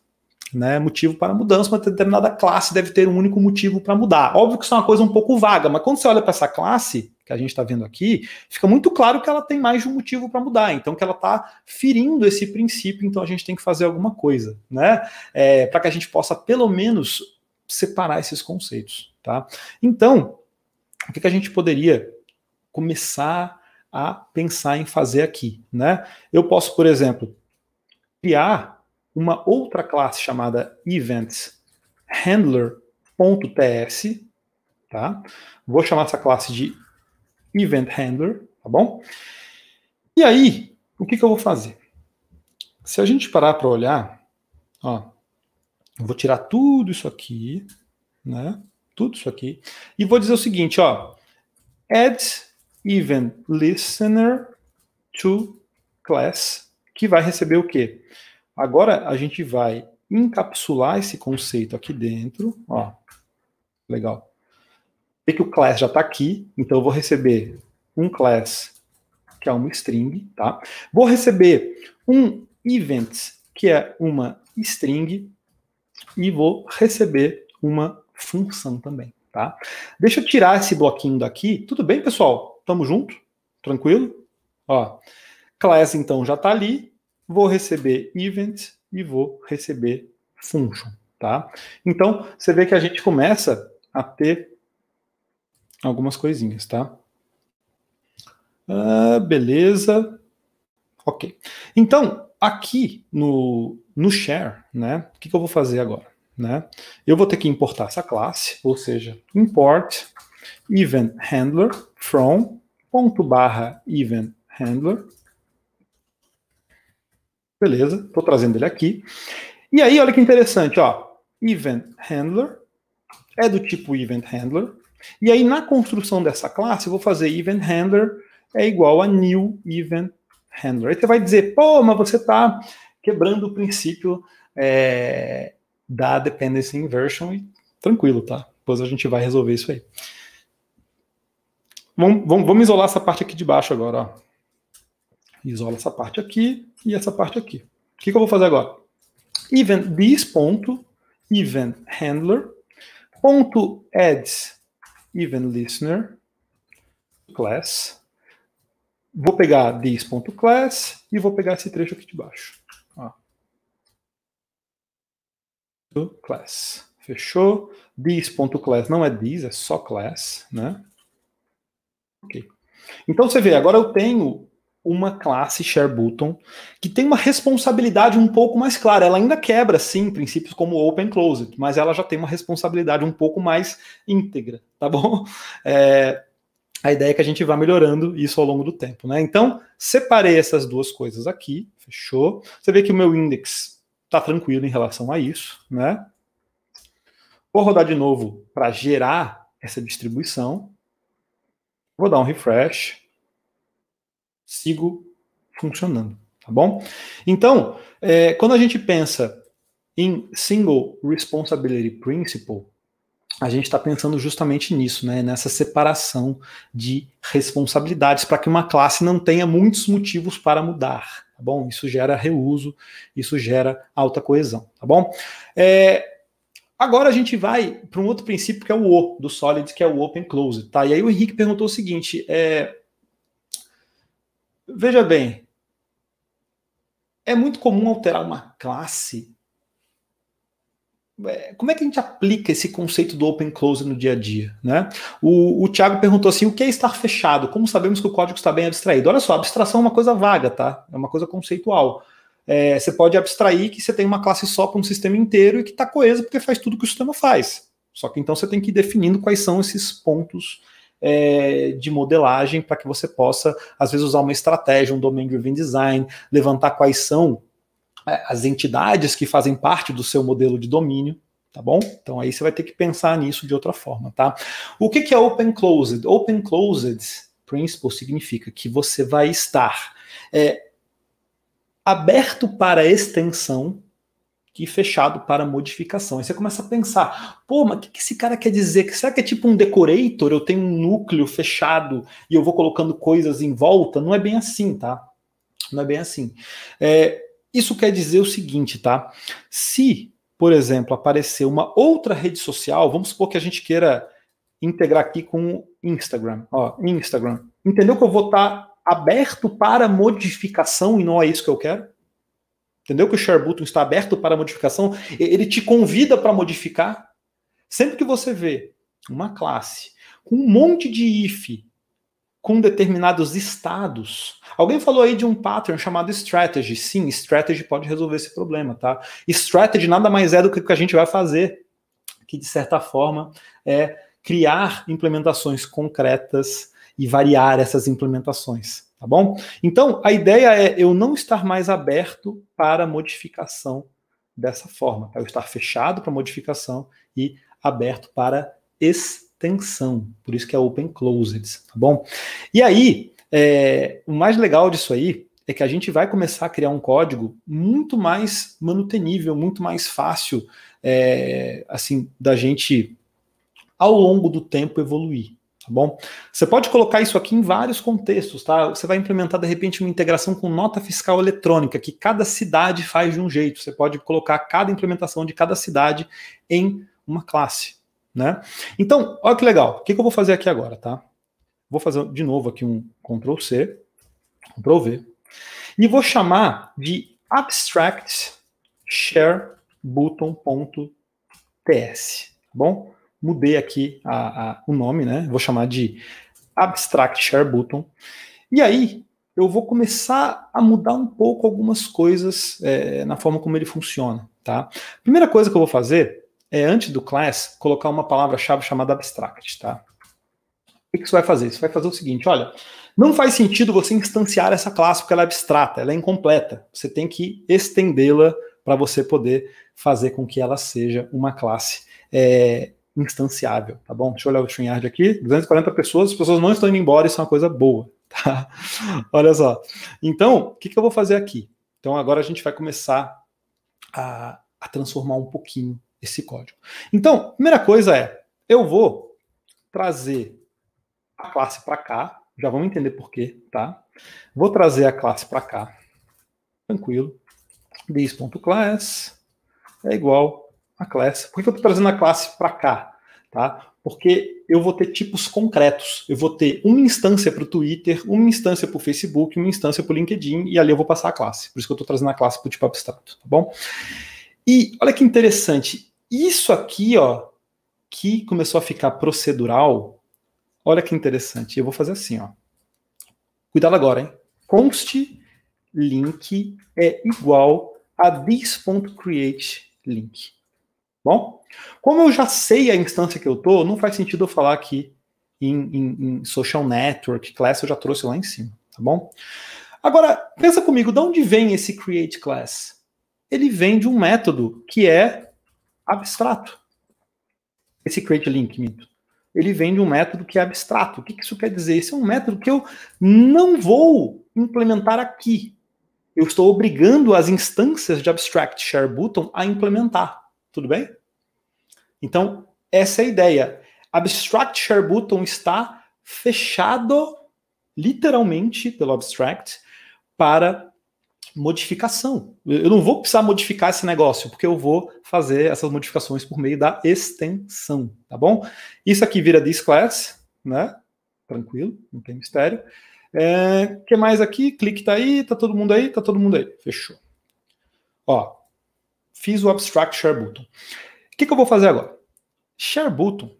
né, motivo para mudança, uma determinada classe deve ter um único motivo para mudar. Óbvio que isso é uma coisa um pouco vaga, mas quando você olha para essa classe que a gente está vendo aqui, fica muito claro que ela tem mais de um motivo para mudar, então que ela está ferindo esse princípio, então a gente tem que fazer alguma coisa, né? É, para que a gente possa pelo menos separar esses conceitos, tá? Então, o que, que a gente poderia começar a pensar em fazer aqui, né? Eu posso, por exemplo, criar uma outra classe chamada events handler.ts, tá? Vou chamar essa classe de event handler, tá bom? E aí, o que, que eu vou fazer? Se a gente parar para olhar, ó, vou tirar tudo isso aqui, né? Tudo isso aqui e vou dizer o seguinte, ó, add event listener to class que vai receber o quê? Agora a gente vai encapsular esse conceito aqui dentro. Ó, legal. Vê que o class já está aqui, então eu vou receber um class que é uma string, tá? Vou receber um events que é uma string e vou receber uma função também, tá? Deixa eu tirar esse bloquinho daqui. Tudo bem, pessoal? Tamo junto? Tranquilo? Ó, class então já está ali, vou receber event e vou receber function, tá? Então, você vê que a gente começa a ter algumas coisinhas, tá? Ah, beleza. Ok. Então, aqui no, no share, né? O que, que eu vou fazer agora? Né? Eu vou ter que importar essa classe, ou seja, import event handler from ponto barra event handler Beleza, estou trazendo ele aqui. E aí, olha que interessante, ó. Event Handler é do tipo Event Handler. E aí, na construção dessa classe, eu vou fazer Event Handler é igual a New Event Handler. Aí você vai dizer, pô, mas você está quebrando o princípio é, da Dependency Inversion. E tranquilo, tá? Depois a gente vai resolver isso aí. Vamos, vamos, vamos isolar essa parte aqui de baixo agora, ó. Isola essa parte aqui e essa parte aqui. O que, que eu vou fazer agora? Event this ponto, event handler, ponto adds event listener, class. Vou pegar this.class e vou pegar esse trecho aqui de baixo. Ó. Class. Fechou? This.class não é this, é só class, né? Ok. Então você vê, agora eu tenho uma classe share button que tem uma responsabilidade um pouco mais clara. Ela ainda quebra, sim, princípios como open closed, mas ela já tem uma responsabilidade um pouco mais íntegra, tá bom? É, a ideia é que a gente vá melhorando isso ao longo do tempo, né? Então, separei essas duas coisas aqui, fechou? Você vê que o meu index está tranquilo em relação a isso, né? Vou rodar de novo para gerar essa distribuição. Vou dar um refresh sigo funcionando, tá bom? Então, é, quando a gente pensa em Single Responsibility Principle, a gente está pensando justamente nisso, né? Nessa separação de responsabilidades para que uma classe não tenha muitos motivos para mudar, tá bom? Isso gera reuso, isso gera alta coesão, tá bom? É, Agora a gente vai para um outro princípio que é o O do Solid, que é o Open Close, tá? E aí o Henrique perguntou o seguinte: é, Veja bem, é muito comum alterar uma classe. É, como é que a gente aplica esse conceito do open close no dia a dia? Né? O, o Tiago perguntou assim: o que é estar fechado? Como sabemos que o código está bem abstraído? Olha só, abstração é uma coisa vaga, tá? É uma coisa conceitual. É, você pode abstrair que você tem uma classe só para um sistema inteiro e que está coesa porque faz tudo que o sistema faz. Só que então você tem que ir definindo quais são esses pontos é, de modelagem para que você possa, às vezes, usar uma estratégia, um domain driven design, levantar quais são é, as entidades que fazem parte do seu modelo de domínio, tá bom? Então aí você vai ter que pensar nisso de outra forma, tá? O que, que é Open Closed? Open Closed Principle significa que você vai estar é, aberto para extensão que fechado para modificação. Aí você começa a pensar, pô, mas o que, que esse cara quer dizer? Será que é tipo um decorator? Eu tenho um núcleo fechado e eu vou colocando coisas em volta? Não é bem assim, tá? Não é bem assim. É, isso quer dizer o seguinte, tá? Se, por exemplo, aparecer uma outra rede social, vamos supor que a gente queira integrar aqui com o Instagram. Ó, Instagram. Entendeu que eu vou estar tá aberto para modificação e não é isso que eu quero? entendeu que o share está aberto para modificação, ele te convida para modificar. Sempre que você vê uma classe com um monte de if com determinados estados. Alguém falou aí de um pattern chamado strategy. Sim, strategy pode resolver esse problema, tá? Strategy nada mais é do que o que a gente vai fazer, que de certa forma é criar implementações concretas e variar essas implementações. Tá bom? Então, a ideia é eu não estar mais aberto para modificação dessa forma. Eu estar fechado para modificação e aberto para extensão. Por isso que é open closed, tá bom? E aí, é, o mais legal disso aí é que a gente vai começar a criar um código muito mais manutenível, muito mais fácil, é, assim, da gente ao longo do tempo evoluir tá bom? Você pode colocar isso aqui em vários contextos, tá? Você vai implementar de repente uma integração com nota fiscal eletrônica que cada cidade faz de um jeito. Você pode colocar cada implementação de cada cidade em uma classe, né? Então, olha que legal. O que, eu vou fazer aqui agora, tá? Vou fazer de novo aqui um Ctrl C, Ctrl V, e vou chamar de abstract share button.ts, tá bom? mudei aqui a, a, o nome, né? Vou chamar de Abstract Share Button. E aí eu vou começar a mudar um pouco algumas coisas é, na forma como ele funciona, tá? Primeira coisa que eu vou fazer é, antes do class, colocar uma palavra-chave chamada abstract, tá? O que isso vai fazer? Isso vai fazer o seguinte, olha, não faz sentido você instanciar essa classe porque ela é abstrata, ela é incompleta. Você tem que estendê-la para você poder fazer com que ela seja uma classe é, instanciável, tá bom? Deixa eu olhar o StreamYard aqui, 240 pessoas, as pessoas não estão indo embora, isso é uma coisa boa, tá? Olha só. Então, o que, que eu vou fazer aqui? Então, agora a gente vai começar a, a transformar um pouquinho esse código. Então, primeira coisa é, eu vou trazer a classe para cá, já vamos entender por quê, tá? Vou trazer a classe para cá, tranquilo, this.class é igual a classe. Por que eu estou trazendo a classe para cá? Tá? Porque eu vou ter tipos concretos. Eu vou ter uma instância para o Twitter, uma instância para o Facebook, uma instância para o LinkedIn, e ali eu vou passar a classe. Por isso que eu estou trazendo a classe para o tipo abstrato, tá bom? E olha que interessante, isso aqui, ó, que começou a ficar procedural, olha que interessante. Eu vou fazer assim, ó. Cuidado agora, hein? Const link é igual a this.createLink. link. Bom, como eu já sei a instância que eu estou, não faz sentido eu falar aqui em, em, em social network, class eu já trouxe lá em cima, tá bom? Agora, pensa comigo, de onde vem esse create class? Ele vem de um método que é abstrato. Esse create link, ele vem de um método que é abstrato. O que isso quer dizer? Esse é um método que eu não vou implementar aqui. Eu estou obrigando as instâncias de Abstract Share Button a implementar. Tudo bem? Então, essa é a ideia. Abstract Share Button está fechado, literalmente, pelo Abstract, para modificação. Eu não vou precisar modificar esse negócio, porque eu vou fazer essas modificações por meio da extensão, tá bom? Isso aqui vira this class, né? Tranquilo, não tem mistério. O é, que mais aqui? Clique tá aí, tá todo mundo aí, tá todo mundo aí. Fechou. Ó, Fiz o abstract button. O que, que eu vou fazer agora? button,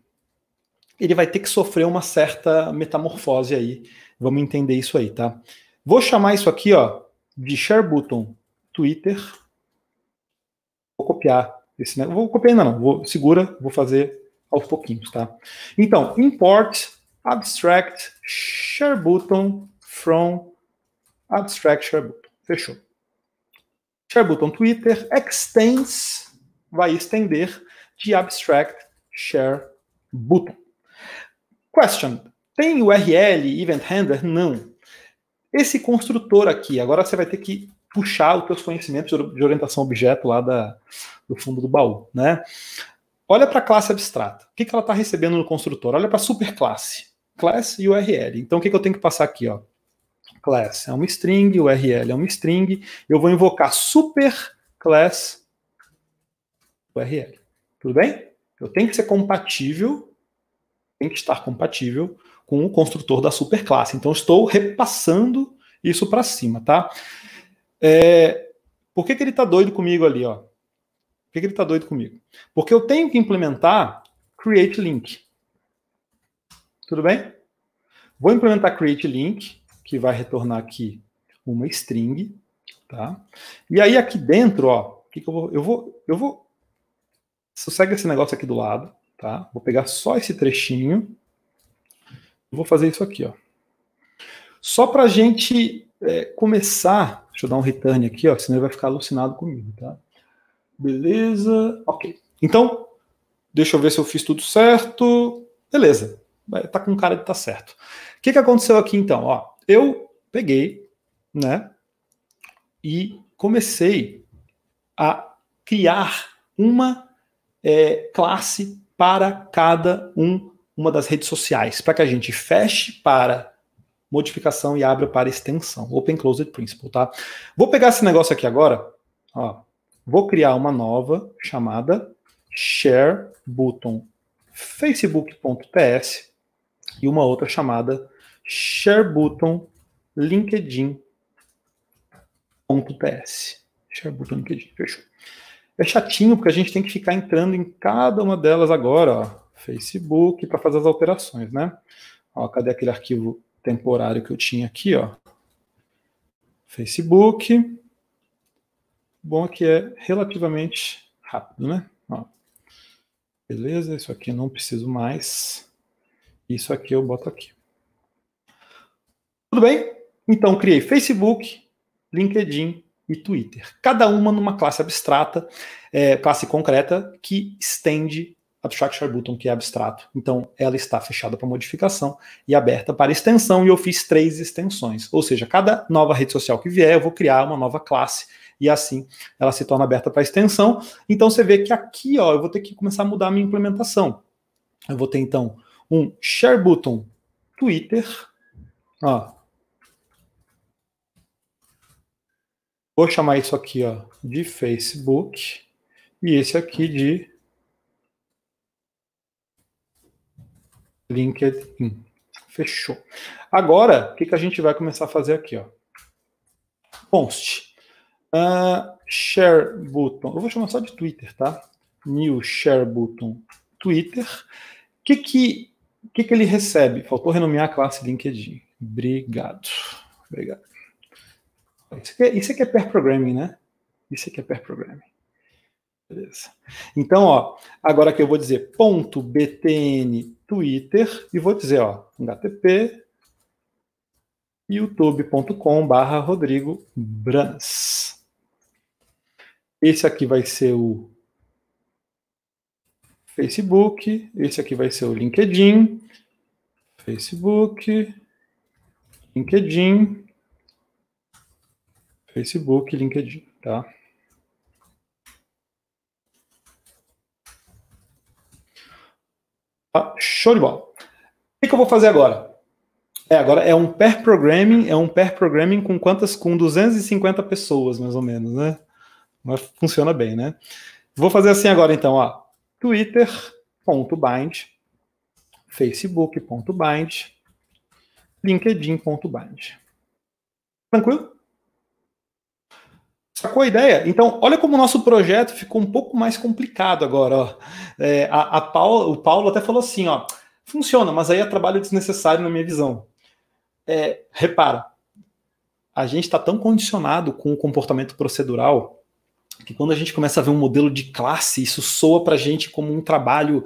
ele vai ter que sofrer uma certa metamorfose aí. Vamos entender isso aí, tá? Vou chamar isso aqui, ó, de button Twitter. Vou copiar esse, né? Vou copiar ainda não, vou segura, vou fazer aos pouquinhos, tá? Então, import abstract button from abstract button. Fechou. ShareButton Twitter extends, vai estender de abstract share button. Question: tem URL event handler? Não. Esse construtor aqui, agora você vai ter que puxar os seus conhecimentos de orientação objeto lá da, do fundo do baú, né? Olha para a classe abstrata. O que, que ela está recebendo no construtor? Olha para a superclasse, class e URL. Então, o que, que eu tenho que passar aqui? Ó? class é uma string, o URL é uma string, eu vou invocar super class URL. Tudo bem? Eu tenho que ser compatível, tem que estar compatível com o construtor da superclasse. Então, estou repassando isso para cima, tá? É, por que, que ele está doido comigo ali, ó? Por que, que ele está doido comigo? Porque eu tenho que implementar create link. Tudo bem? Vou implementar create link que vai retornar aqui uma string, tá? E aí aqui dentro, ó, que, que eu vou, eu vou, eu vou, sossega esse negócio aqui do lado, tá? Vou pegar só esse trechinho, vou fazer isso aqui, ó. Só para a gente é, começar, deixa eu dar um return aqui, ó, senão ele vai ficar alucinado comigo, tá? Beleza, ok. Então, deixa eu ver se eu fiz tudo certo. Beleza, tá com cara de tá certo. O que, que aconteceu aqui então, ó? eu peguei, né, e comecei a criar uma é, classe para cada um, uma das redes sociais, para que a gente feche para modificação e abra para extensão. Open Closed Principle, tá? Vou pegar esse negócio aqui agora, ó, vou criar uma nova chamada share button facebook.ts e uma outra chamada Sharebuttonlinkedin.ps LinkedIn.ps. LinkedIn, fechou. É chatinho porque a gente tem que ficar entrando em cada uma delas agora, ó. Facebook, para fazer as alterações, né? Ó, cadê aquele arquivo temporário que eu tinha aqui, ó? Facebook. Bom aqui é relativamente rápido, né? Ó. Beleza, isso aqui eu não preciso mais. Isso aqui eu boto aqui. Tudo bem? Então criei Facebook, LinkedIn e Twitter. Cada uma numa classe abstrata, é, classe concreta, que estende abstract Sharbuton, que é abstrato. Então, ela está fechada para modificação e aberta para extensão, e eu fiz três extensões. Ou seja, cada nova rede social que vier, eu vou criar uma nova classe, e assim ela se torna aberta para extensão. Então, você vê que aqui, ó, eu vou ter que começar a mudar a minha implementação. Eu vou ter, então, um Sharbuton Twitter, ó, Vou chamar isso aqui ó, de Facebook e esse aqui de LinkedIn. Fechou. Agora, o que, que a gente vai começar a fazer aqui? Ó? Post. Uh, share button. Eu vou chamar só de Twitter, tá? New share button Twitter. O que, que, que, que ele recebe? Faltou renomear a classe LinkedIn. Obrigado. Obrigado. Isso aqui, é, isso aqui é pair programming, né? Isso aqui é pair programming. Beleza. Então, ó, agora que eu vou dizer ponto .btn Twitter e vou dizer, ó, http youtube.com barra Rodrigo Brans. Esse aqui vai ser o Facebook, esse aqui vai ser o LinkedIn, Facebook, LinkedIn, Facebook, LinkedIn, tá? Ah, show de bola. O que, que eu vou fazer agora? É, agora é um pair programming, é um pair programming com quantas? Com 250 pessoas, mais ou menos, né? Mas funciona bem, né? Vou fazer assim agora, então, ó. Twitter.bind, Facebook.bind, LinkedIn.bind. Tranquilo? Sacou a ideia? Então, olha como o nosso projeto ficou um pouco mais complicado agora. Ó. É, a, a o Paulo até falou assim: ó, funciona, mas aí é trabalho desnecessário na minha visão. É, repara, a gente está tão condicionado com o comportamento procedural que quando a gente começa a ver um modelo de classe, isso soa para a gente como um trabalho.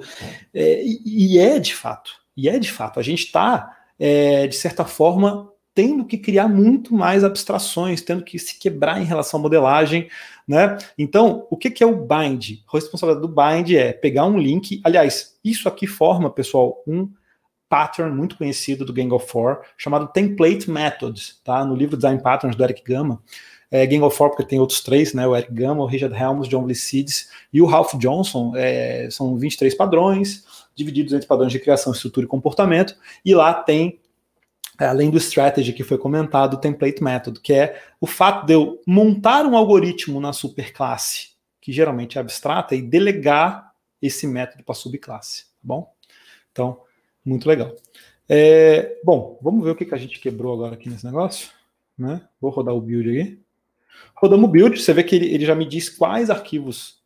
É, e, e, é de fato, e é de fato. A gente está, é, de certa forma, tendo que criar muito mais abstrações, tendo que se quebrar em relação à modelagem, né? Então, o que, é o bind? A responsabilidade do bind é pegar um link, aliás, isso aqui forma, pessoal, um pattern muito conhecido do Gang of Four, chamado Template Methods, tá? No livro Design Patterns do Eric Gama. É, Gang of Four, porque tem outros três, né? O Eric Gama, o Richard Helms, John Vlicides e o Ralph Johnson, é, são 23 padrões, divididos entre padrões de criação, estrutura e comportamento, e lá tem é, além do strategy que foi comentado, o template method, que é o fato de eu montar um algoritmo na superclasse, que geralmente é abstrata, e delegar esse método para subclasse, tá bom? Então, muito legal. É, bom, vamos ver o que, que a gente quebrou agora aqui nesse negócio. Né? Vou rodar o build aqui. Rodamos o build, você vê que ele, ele já me diz quais arquivos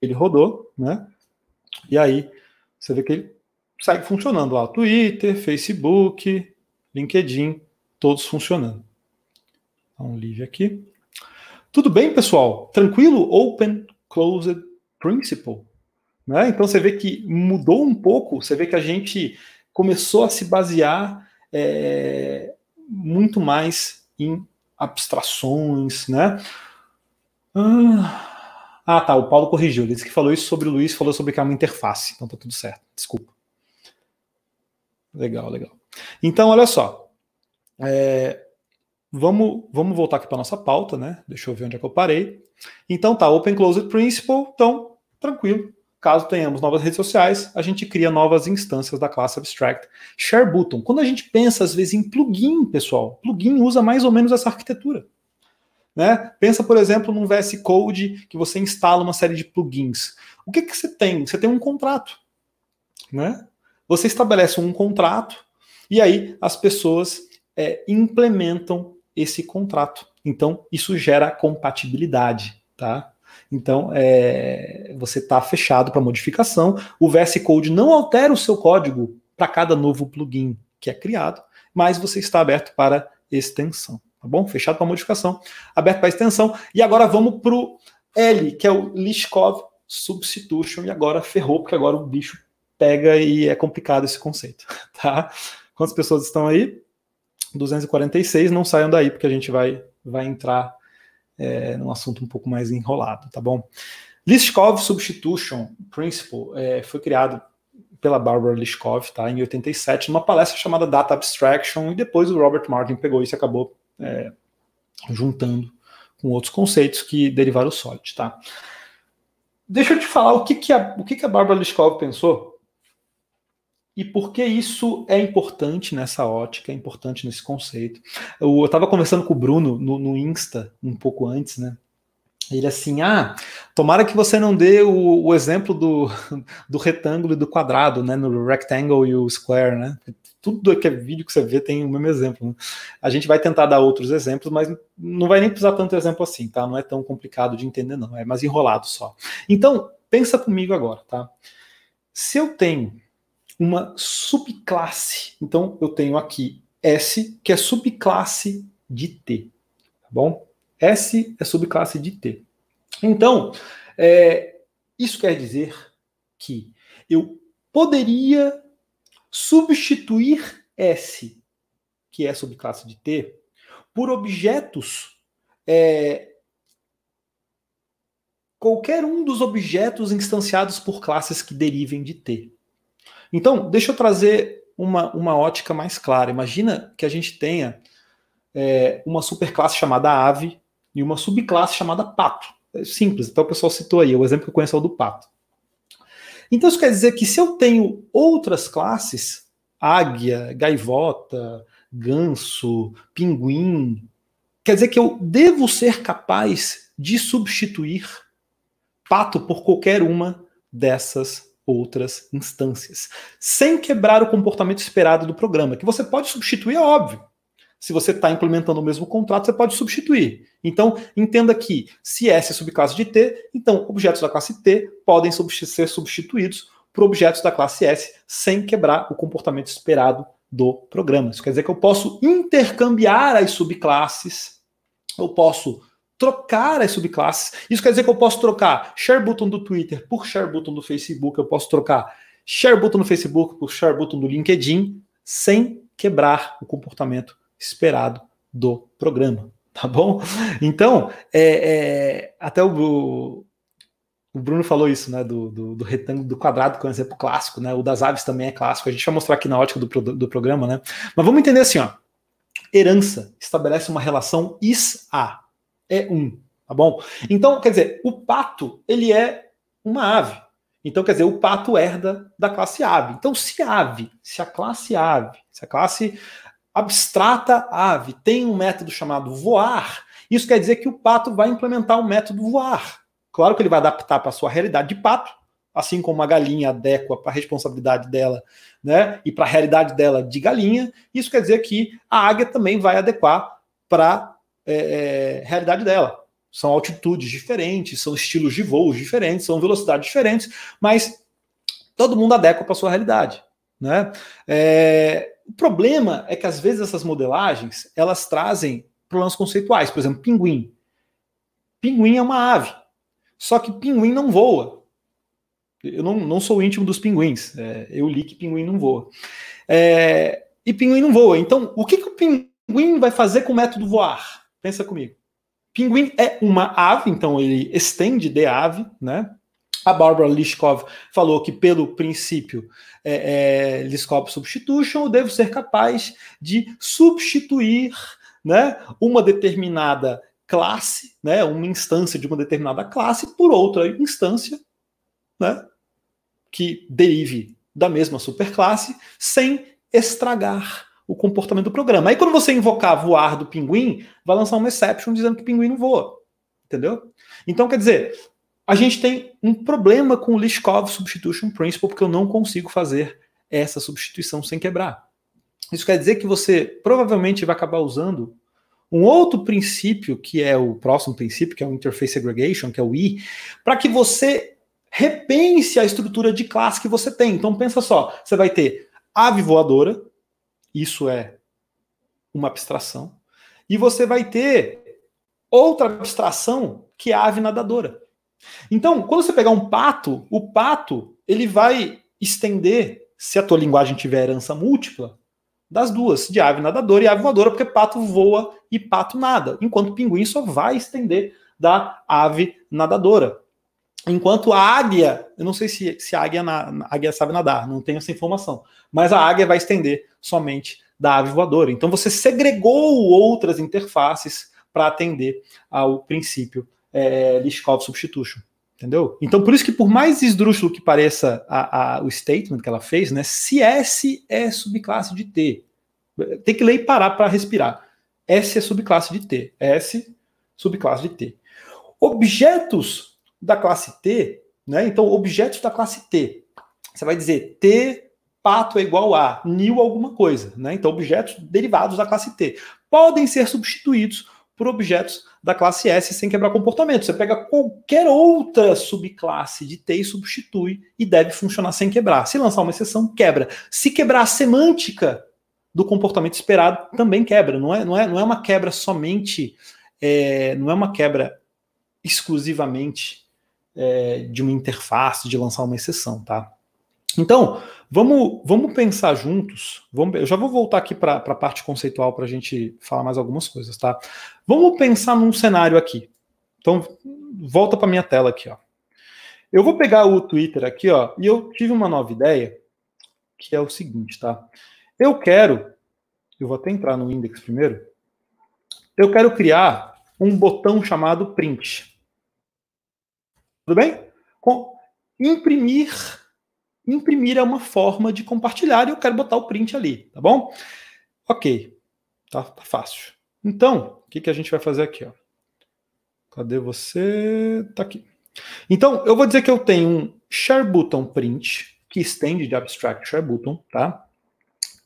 ele rodou, né? E aí, você vê que ele segue funcionando lá, Twitter, Facebook, LinkedIn, todos funcionando. um live aqui. Tudo bem, pessoal? Tranquilo? Open Closed Principle. Né? Então você vê que mudou um pouco, você vê que a gente começou a se basear é, muito mais em abstrações, né? Ah, ah tá, o Paulo corrigiu, ele disse que falou isso sobre o Luiz, falou sobre que é uma interface, então tá tudo certo, desculpa. Legal, legal. Então, olha só. É, vamos, vamos voltar aqui para nossa pauta, né? Deixa eu ver onde é que eu parei. Então tá, Open Closed Principle, então, tranquilo. Caso tenhamos novas redes sociais, a gente cria novas instâncias da classe Abstract Share Button. Quando a gente pensa, às vezes, em plugin, pessoal, plugin usa mais ou menos essa arquitetura. Né? Pensa, por exemplo, num VS Code que você instala uma série de plugins. O que, que você tem? Você tem um contrato. Né? Você estabelece um contrato e aí as pessoas é, implementam esse contrato. Então, isso gera compatibilidade, tá? Então, é, você está fechado para modificação. O VS Code não altera o seu código para cada novo plugin que é criado, mas você está aberto para extensão, tá bom? Fechado para modificação, aberto para extensão. E agora vamos para o L, que é o Lishkov Substitution. E agora ferrou, porque agora o bicho pega e é complicado esse conceito, tá? Quantas pessoas estão aí? 246, não saiam daí, porque a gente vai, vai entrar é, num assunto um pouco mais enrolado, tá bom? Lishkov Substitution Principle é, foi criado pela Barbara Lishkov tá, em 87, numa palestra chamada Data Abstraction, e depois o Robert Martin pegou isso e acabou é, juntando com outros conceitos que derivaram o SOLID, tá? Deixa eu te falar o que, que, a, o que, que a Barbara Lishkov pensou e por que isso é importante nessa ótica, é importante nesse conceito? Eu estava conversando com o Bruno no, no, Insta um pouco antes, né? Ele assim, ah, tomara que você não dê o, o exemplo do, do retângulo e do quadrado, né? No rectangle e o square, né? Tudo que é vídeo que você vê tem o mesmo exemplo. Né? A gente vai tentar dar outros exemplos, mas não vai nem precisar tanto exemplo assim, tá? Não é tão complicado de entender, não. É mais enrolado só. Então, pensa comigo agora, tá? Se eu tenho uma subclasse. Então, eu tenho aqui S, que é subclasse de T. Tá bom? S é subclasse de T. Então, é, isso quer dizer que eu poderia substituir S, que é subclasse de T, por objetos. É, qualquer um dos objetos instanciados por classes que derivem de T. Então, deixa eu trazer uma, uma ótica mais clara. Imagina que a gente tenha é, uma superclasse chamada ave e uma subclasse chamada pato. É simples, então o pessoal citou aí, o exemplo que eu conheço é o do pato. Então isso quer dizer que se eu tenho outras classes, águia, gaivota, ganso, pinguim, quer dizer que eu devo ser capaz de substituir pato por qualquer uma dessas outras instâncias, sem quebrar o comportamento esperado do programa, que você pode substituir, é óbvio. Se você está implementando o mesmo contrato, você pode substituir. Então, entenda que se S é subclasse de T, então objetos da classe T podem ser substituídos por objetos da classe S sem quebrar o comportamento esperado do programa. Isso quer dizer que eu posso intercambiar as subclasses, eu posso trocar as subclasses. Isso quer dizer que eu posso trocar share button do Twitter por share button do Facebook, eu posso trocar share button do Facebook por share button do LinkedIn, sem quebrar o comportamento esperado do programa, tá bom? Então, é, é, até o, o Bruno falou isso, né, do, do, do, retângulo, do quadrado, que é um exemplo clássico, né, o das aves também é clássico, a gente vai mostrar aqui na ótica do, do programa, né, mas vamos entender assim, ó, herança estabelece uma relação is-a, é um, tá bom? Então, quer dizer, o pato, ele é uma ave. Então, quer dizer, o pato herda da classe ave. Então, se ave, se a classe ave, se a classe abstrata ave tem um método chamado voar, isso quer dizer que o pato vai implementar o um método voar. Claro que ele vai adaptar para a sua realidade de pato, assim como a galinha adequa para a responsabilidade dela, né, e para a realidade dela de galinha. Isso quer dizer que a águia também vai adequar para é, é, realidade dela. São altitudes diferentes, são estilos de voos diferentes, são velocidades diferentes, mas todo mundo adequa para a sua realidade. Né? É, o problema é que às vezes essas modelagens elas trazem problemas conceituais, por exemplo, pinguim. Pinguim é uma ave, só que pinguim não voa. Eu não, não sou íntimo dos pinguins, é, eu li que pinguim não voa. É, e pinguim não voa. Então, o que, que o pinguim vai fazer com o método voar? Pensa comigo. Pinguim é uma ave, então ele estende de ave, né? A Barbara Lishkov falou que, pelo princípio é, é, substitution, eu devo ser capaz de substituir né, uma determinada classe, né, uma instância de uma determinada classe, por outra instância né, que derive da mesma superclasse, sem estragar o comportamento do programa. Aí quando você invocar voar do pinguim, vai lançar uma exception dizendo que o pinguim não voa. Entendeu? Então, quer dizer, a gente tem um problema com o Lishkov Substitution Principle, porque eu não consigo fazer essa substituição sem quebrar. Isso quer dizer que você provavelmente vai acabar usando um outro princípio, que é o próximo princípio, que é o Interface Aggregation, que é o I, para que você repense a estrutura de classe que você tem. Então pensa só, você vai ter ave voadora, isso é uma abstração. E você vai ter outra abstração que é a ave nadadora. Então, quando você pegar um pato, o pato ele vai estender, se a tua linguagem tiver herança múltipla, das duas, de ave nadadora e ave voadora, porque pato voa e pato nada, enquanto pinguim só vai estender da ave nadadora. Enquanto a águia, eu não sei se, se a, águia na, a águia sabe nadar, não tenho essa informação, mas a águia vai estender somente da ave voadora. Então você segregou outras interfaces para atender ao princípio é, Lishkov substitution. Entendeu? Então, por isso que, por mais esdrúxulo que pareça a, a, o statement que ela fez, né? Se S é subclasse de T. Tem que ler e parar para respirar. S é subclasse de T. S, subclasse de T. Objetos da classe T, né? Então, objetos da classe T. Você vai dizer T pato é igual a new alguma coisa, né? Então, objetos derivados da classe T podem ser substituídos por objetos da classe S sem quebrar comportamento. Você pega qualquer outra subclasse de T e substitui e deve funcionar sem quebrar. Se lançar uma exceção, quebra. Se quebrar a semântica do comportamento esperado, também quebra. Não é, não é, não é uma quebra somente, é, não é uma quebra exclusivamente é, de uma interface, de lançar uma exceção, tá? Então, vamos, vamos pensar juntos. Vamos, eu já vou voltar aqui para a parte conceitual para a gente falar mais algumas coisas, tá? Vamos pensar num cenário aqui. Então, volta para minha tela aqui, ó. Eu vou pegar o Twitter aqui, ó, e eu tive uma nova ideia, que é o seguinte, tá? Eu quero, eu vou até entrar no index primeiro, eu quero criar um botão chamado print. Tudo bem? Com imprimir. Imprimir é uma forma de compartilhar e eu quero botar o print ali, tá bom? Ok. Tá, tá fácil. Então, o que, que a gente vai fazer aqui? Ó? Cadê você? Tá aqui. Então, eu vou dizer que eu tenho um share button print, que estende de abstract share button, tá?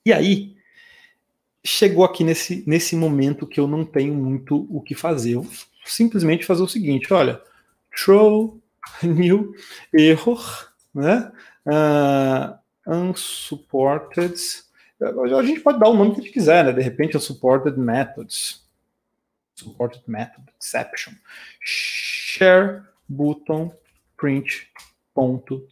E aí, chegou aqui nesse, nesse momento que eu não tenho muito o que fazer. Eu vou simplesmente fazer o seguinte: olha, Show new error, né? Uh, unsupported. A gente pode dar o nome que a gente quiser, né? De repente, unsupported methods. Supported method exception. Share button print ponto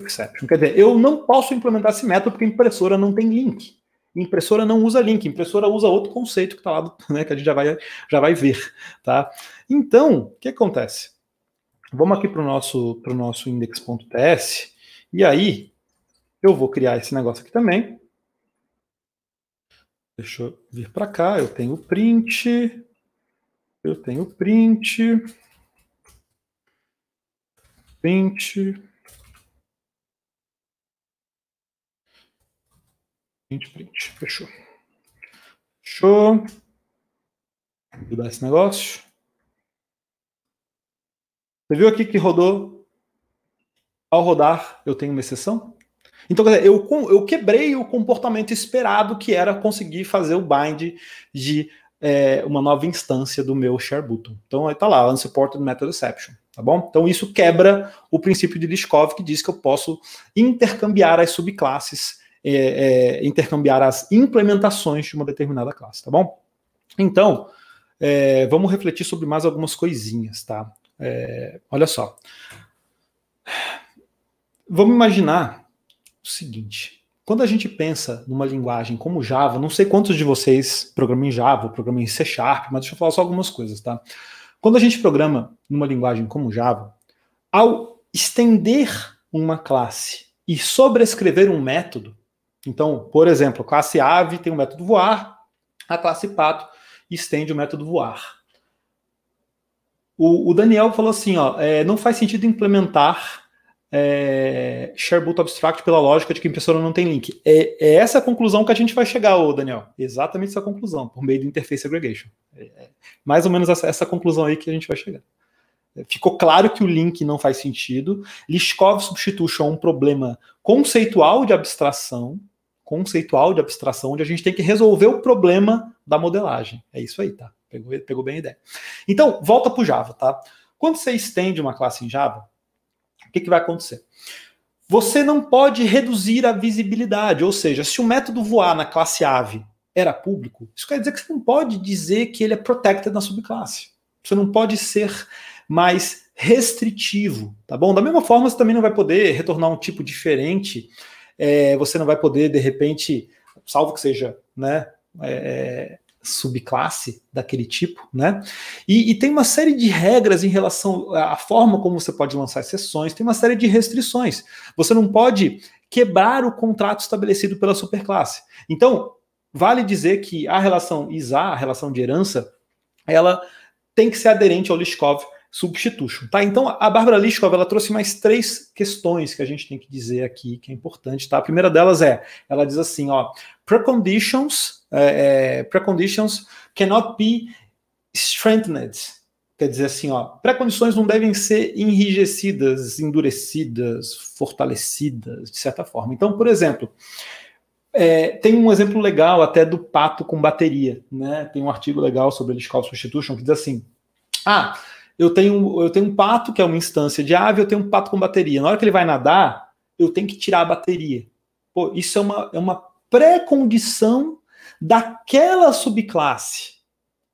Exception. Quer dizer, eu não posso implementar esse método porque a impressora não tem link. Impressora não usa link, impressora usa outro conceito que está lá, né, que a gente já vai, já vai ver, tá? Então, o que acontece? Vamos aqui para o nosso, pro nosso index.ts, e aí eu vou criar esse negócio aqui também. Deixa eu vir para cá, eu tenho print, eu tenho print, print, Print, print. Fechou. Fechou. mudar esse negócio. Você viu aqui que rodou? Ao rodar, eu tenho uma exceção? Então, quer dizer, eu, eu quebrei o comportamento esperado que era conseguir fazer o bind de é, uma nova instância do meu share button. Então, aí tá lá, unsupported method exception, tá bom? Então, isso quebra o princípio de Lishkov, que diz que eu posso intercambiar as subclasses é, é, intercambiar as implementações de uma determinada classe, tá bom? Então, é, vamos refletir sobre mais algumas coisinhas, tá? É, olha só. Vamos imaginar o seguinte: quando a gente pensa numa linguagem como Java, não sei quantos de vocês programam em Java, programam em C Sharp, mas deixa eu falar só algumas coisas, tá? Quando a gente programa numa linguagem como Java, ao estender uma classe e sobrescrever um método, então, por exemplo, classe ave tem o método voar, a classe pato estende o método voar. O, o Daniel falou assim: ó, é, não faz sentido implementar é, ShareBoot Abstract pela lógica de que a impressora não tem link. É, é, essa a conclusão que a gente vai chegar, ô Daniel. Exatamente essa conclusão, por meio do Interface Aggregation. É, é mais ou menos essa, essa conclusão aí que a gente vai chegar. Ficou claro que o link não faz sentido. Liskov Substitution é um problema conceitual de abstração, conceitual de abstração, onde a gente tem que resolver o problema da modelagem. É isso aí, tá? Pegou, pegou bem a ideia. Então, volta para o Java, tá? Quando você estende uma classe em Java, o que, que vai acontecer? Você não pode reduzir a visibilidade, ou seja, se o método voar na classe ave era público, isso quer dizer que você não pode dizer que ele é protected na subclasse. Você não pode ser mais restritivo, tá bom? Da mesma forma, você também não vai poder retornar um tipo diferente, é, você não vai poder, de repente, salvo que seja, né? É, é subclasse daquele tipo, né? E, e, tem uma série de regras em relação à forma como você pode lançar sessões, tem uma série de restrições. Você não pode quebrar o contrato estabelecido pela superclasse. Então, vale dizer que a relação ISA, a relação de herança, ela tem que ser aderente ao Lishkov substitution. Tá? Então, a Bárbara Lischkov ela trouxe mais três questões que a gente tem que dizer aqui, que é importante. Tá? A primeira delas é, ela diz assim, ó, preconditions, é, é, preconditions cannot be strengthened. Quer dizer assim, ó, pré-condições não devem ser enrijecidas, endurecidas, fortalecidas, de certa forma. Então, por exemplo, é, tem um exemplo legal até do pato com bateria, né? Tem um artigo legal sobre a Lischkov Substitution que diz assim, ah, eu tenho, eu tenho um pato, que é uma instância de ave, eu tenho um pato com bateria. Na hora que ele vai nadar, eu tenho que tirar a bateria. Pô, isso é uma, é uma pré-condição daquela subclasse.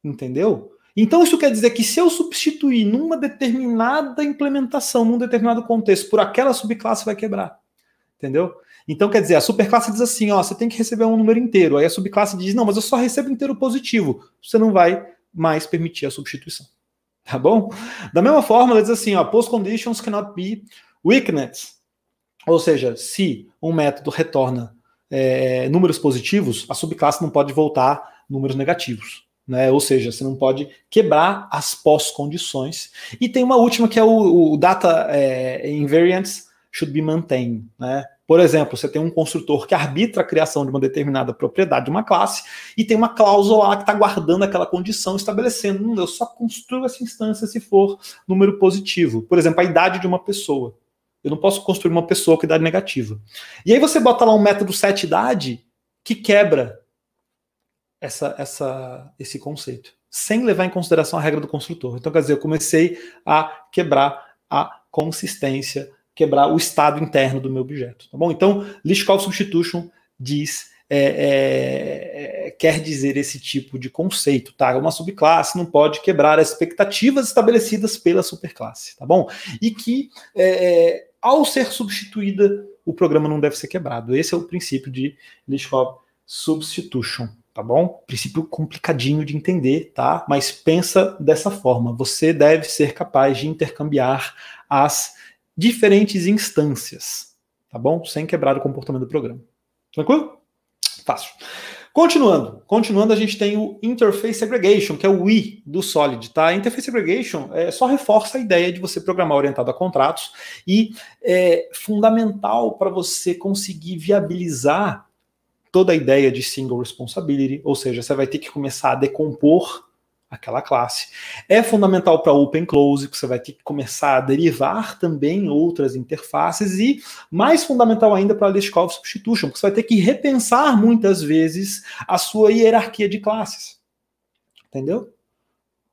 Entendeu? Então, isso quer dizer que se eu substituir numa determinada implementação, num determinado contexto, por aquela subclasse, vai quebrar. Entendeu? Então, quer dizer, a superclasse diz assim: ó, você tem que receber um número inteiro. Aí a subclasse diz: não, mas eu só recebo inteiro positivo. Você não vai mais permitir a substituição. Tá bom? Da mesma forma, ela diz assim: ó, post conditions cannot be weakness. Ou seja, se um método retorna é, números positivos, a subclasse não pode voltar números negativos. Né? Ou seja, você não pode quebrar as pós-condições. E tem uma última que é o, o data é, invariants should be maintained. Né? Por exemplo, você tem um construtor que arbitra a criação de uma determinada propriedade de uma classe e tem uma cláusula lá que está guardando aquela condição, estabelecendo, hum, eu só construo essa instância se for número positivo. Por exemplo, a idade de uma pessoa. Eu não posso construir uma pessoa com idade negativa. E aí você bota lá um método sete idade que quebra essa, essa, esse conceito, sem levar em consideração a regra do construtor. Então, quer dizer, eu comecei a quebrar a consistência quebrar o estado interno do meu objeto, tá bom? Então, call Substitution diz, é, é, é, quer dizer esse tipo de conceito, tá? Uma subclasse não pode quebrar as expectativas estabelecidas pela superclasse, tá bom? E que, é, é ao ser substituída, o programa não deve ser quebrado. Esse é o princípio de call Substitution, tá bom? Princípio complicadinho de entender, tá? Mas pensa dessa forma. Você deve ser capaz de intercambiar as diferentes instâncias, tá bom? Sem quebrar o comportamento do programa. Tranquilo? Fácil. Continuando, continuando, a gente tem o Interface Aggregation, que é o I do Solid, tá? Interface Aggregation é, só reforça a ideia de você programar orientado a contratos e é fundamental para você conseguir viabilizar toda a ideia de single responsibility, ou seja, você vai ter que começar a decompor aquela classe. É fundamental para Open Close, que você vai ter que começar a derivar também outras interfaces e mais fundamental ainda para a list call substitution, porque você vai ter que repensar muitas vezes a sua hierarquia de classes. Entendeu?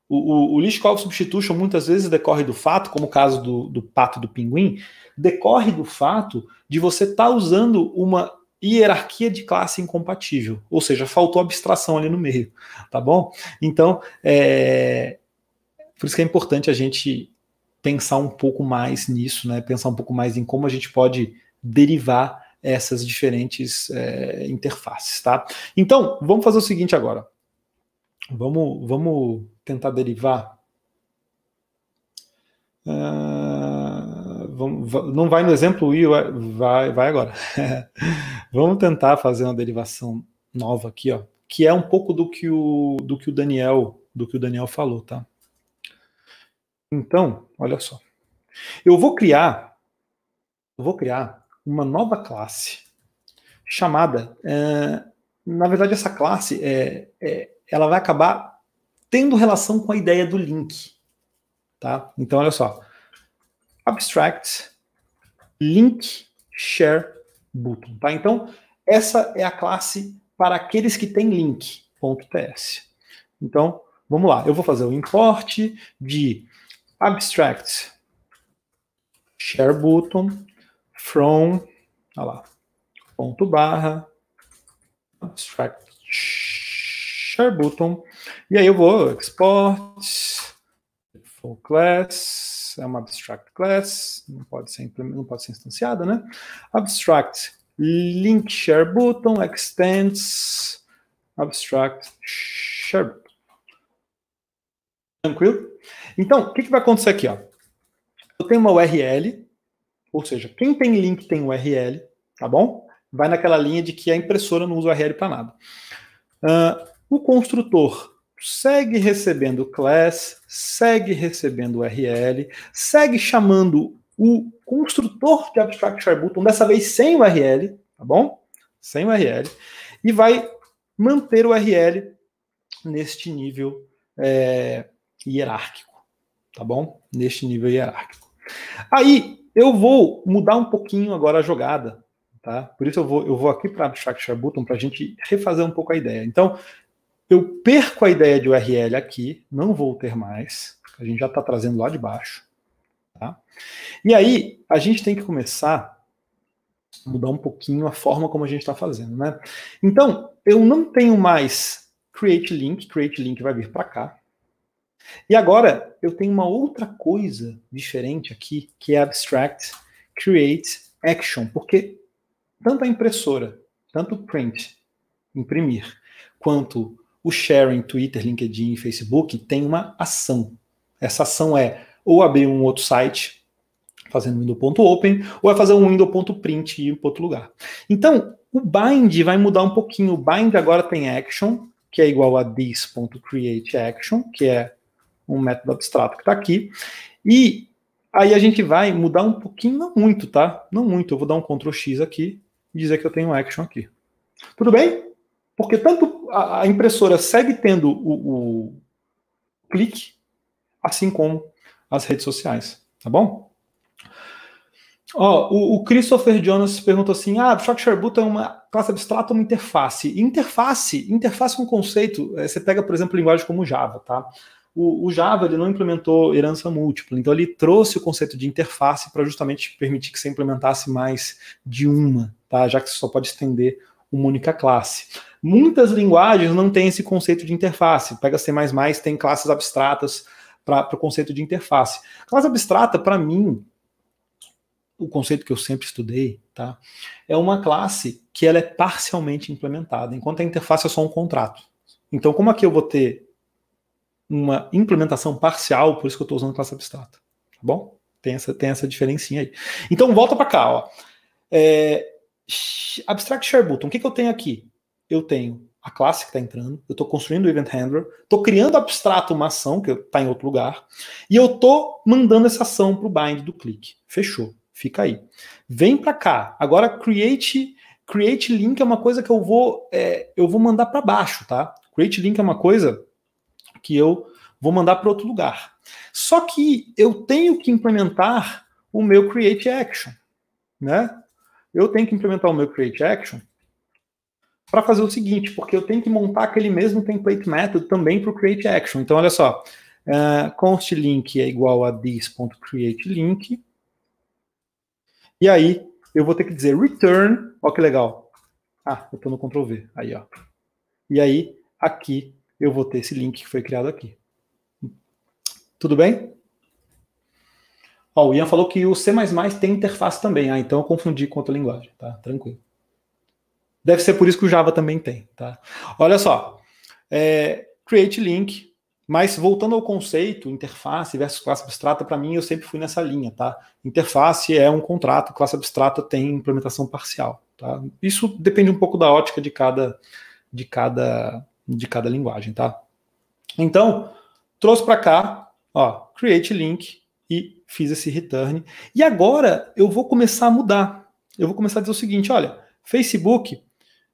O, o, o list call substitution muitas vezes decorre do fato, como o caso do, do pato do pinguim, decorre do fato de você estar tá usando uma hierarquia de classe incompatível, ou seja, faltou abstração ali no meio, tá bom? Então, é... por isso que é importante a gente pensar um pouco mais nisso, né? Pensar um pouco mais em como a gente pode derivar essas diferentes é, interfaces, tá? Então, vamos fazer o seguinte agora. Vamos, vamos tentar derivar. Uh não vai no exemplo e vai, vai agora. Vamos tentar fazer uma derivação nova aqui, ó, que é um pouco do que o do que o Daniel, do que o Daniel falou, tá? Então, olha só. Eu vou criar eu vou criar uma nova classe chamada é, na verdade essa classe é, é ela vai acabar tendo relação com a ideia do link, tá? Então olha só abstract Link Share Button. Tá? Então, essa é a classe para aqueles que têm link.ts. Então, vamos lá. Eu vou fazer o import de abstract share button from olha lá, ponto barra abstract share button e aí eu vou export full class é uma abstract class, não pode ser, não pode ser instanciada, né? Abstract link share button extends abstract share button. Tranquilo? Então, o que, que vai acontecer aqui? Ó? Eu tenho uma URL, ou seja, quem tem link tem URL, tá bom? Vai naquela linha de que a impressora não usa URL para nada. Uh, o construtor segue recebendo class, segue recebendo o URL, segue chamando o construtor de abstract share button, dessa vez sem URL, tá bom? Sem URL, e vai manter o URL neste nível é, hierárquico, tá bom? Neste nível hierárquico. Aí eu vou mudar um pouquinho agora a jogada, tá? Por isso eu vou, eu vou aqui para abstract button para a gente refazer um pouco a ideia. Então eu perco a ideia de URL aqui, não vou ter mais. A gente já está trazendo lá de baixo. Tá? E aí, a gente tem que começar a mudar um pouquinho a forma como a gente está fazendo. Né? Então, eu não tenho mais create link, create link vai vir para cá. E agora, eu tenho uma outra coisa diferente aqui, que é abstract create action, porque tanto a impressora, tanto print, imprimir, quanto o sharing, Twitter, LinkedIn, Facebook, tem uma ação. Essa ação é ou abrir um outro site, fazendo window.open, ou é fazer um window.print e ir para outro lugar. Então, o bind vai mudar um pouquinho. O bind agora tem action, que é igual a this.createAction, que é um método abstrato que está aqui. E aí a gente vai mudar um pouquinho, não muito, tá? Não muito. Eu vou dar um Ctrl X aqui e dizer que eu tenho action aqui. Tudo bem? Porque tanto a, impressora segue tendo o, o clique, assim como as redes sociais, tá bom? Ó, o, o, Christopher Jonas pergunta assim: ah, o Shareboot é uma classe abstrata ou uma interface? Interface, interface é um conceito. É, você pega, por exemplo, linguagem como Java, tá? O, o, Java ele não implementou herança múltipla, então ele trouxe o conceito de interface para justamente permitir que você implementasse mais de uma, tá? Já que você só pode estender uma única classe. Muitas linguagens não têm esse conceito de interface. Pega C++, tem classes abstratas para o conceito de interface. Classe abstrata, para mim, o conceito que eu sempre estudei, tá? É uma classe que ela é parcialmente implementada, enquanto a interface é só um contrato. Então, como aqui eu vou ter uma implementação parcial, por isso que eu estou usando classe abstrata, tá bom? Tem essa, tem essa diferencinha aí. Então, volta para cá, ó. É, Abstract Sharebutton, o que, que eu tenho aqui? Eu tenho a classe que está entrando, eu estou construindo o Event Handler, estou criando abstrato uma ação que está em outro lugar, e eu estou mandando essa ação para o bind do clique. Fechou, fica aí. Vem para cá. Agora, create, create link é uma coisa que eu vou, é, eu vou mandar para baixo, tá? Create link é uma coisa que eu vou mandar para outro lugar. Só que eu tenho que implementar o meu create action, né? eu tenho que implementar o meu create action para fazer o seguinte, porque eu tenho que montar aquele mesmo template method também para o create action. Então, olha só, uh, é, const link é igual a this.createLink. link. E aí, eu vou ter que dizer return, ó que legal. Ah, eu estou no Ctrl V, aí ó. E aí, aqui, eu vou ter esse link que foi criado aqui. Tudo bem? Ó, o Ian falou que o C++ tem interface também. Ah, então eu confundi com outra linguagem, tá? Tranquilo. Deve ser por isso que o Java também tem, tá? Olha só, é, create link, mas voltando ao conceito, interface versus classe abstrata, para mim eu sempre fui nessa linha, tá? Interface é um contrato, classe abstrata tem implementação parcial, tá? Isso depende um pouco da ótica de cada de cada de cada linguagem, tá? Então, trouxe para cá, ó, create link e fiz esse return. E agora eu vou começar a mudar. Eu vou começar a dizer o seguinte: olha, Facebook,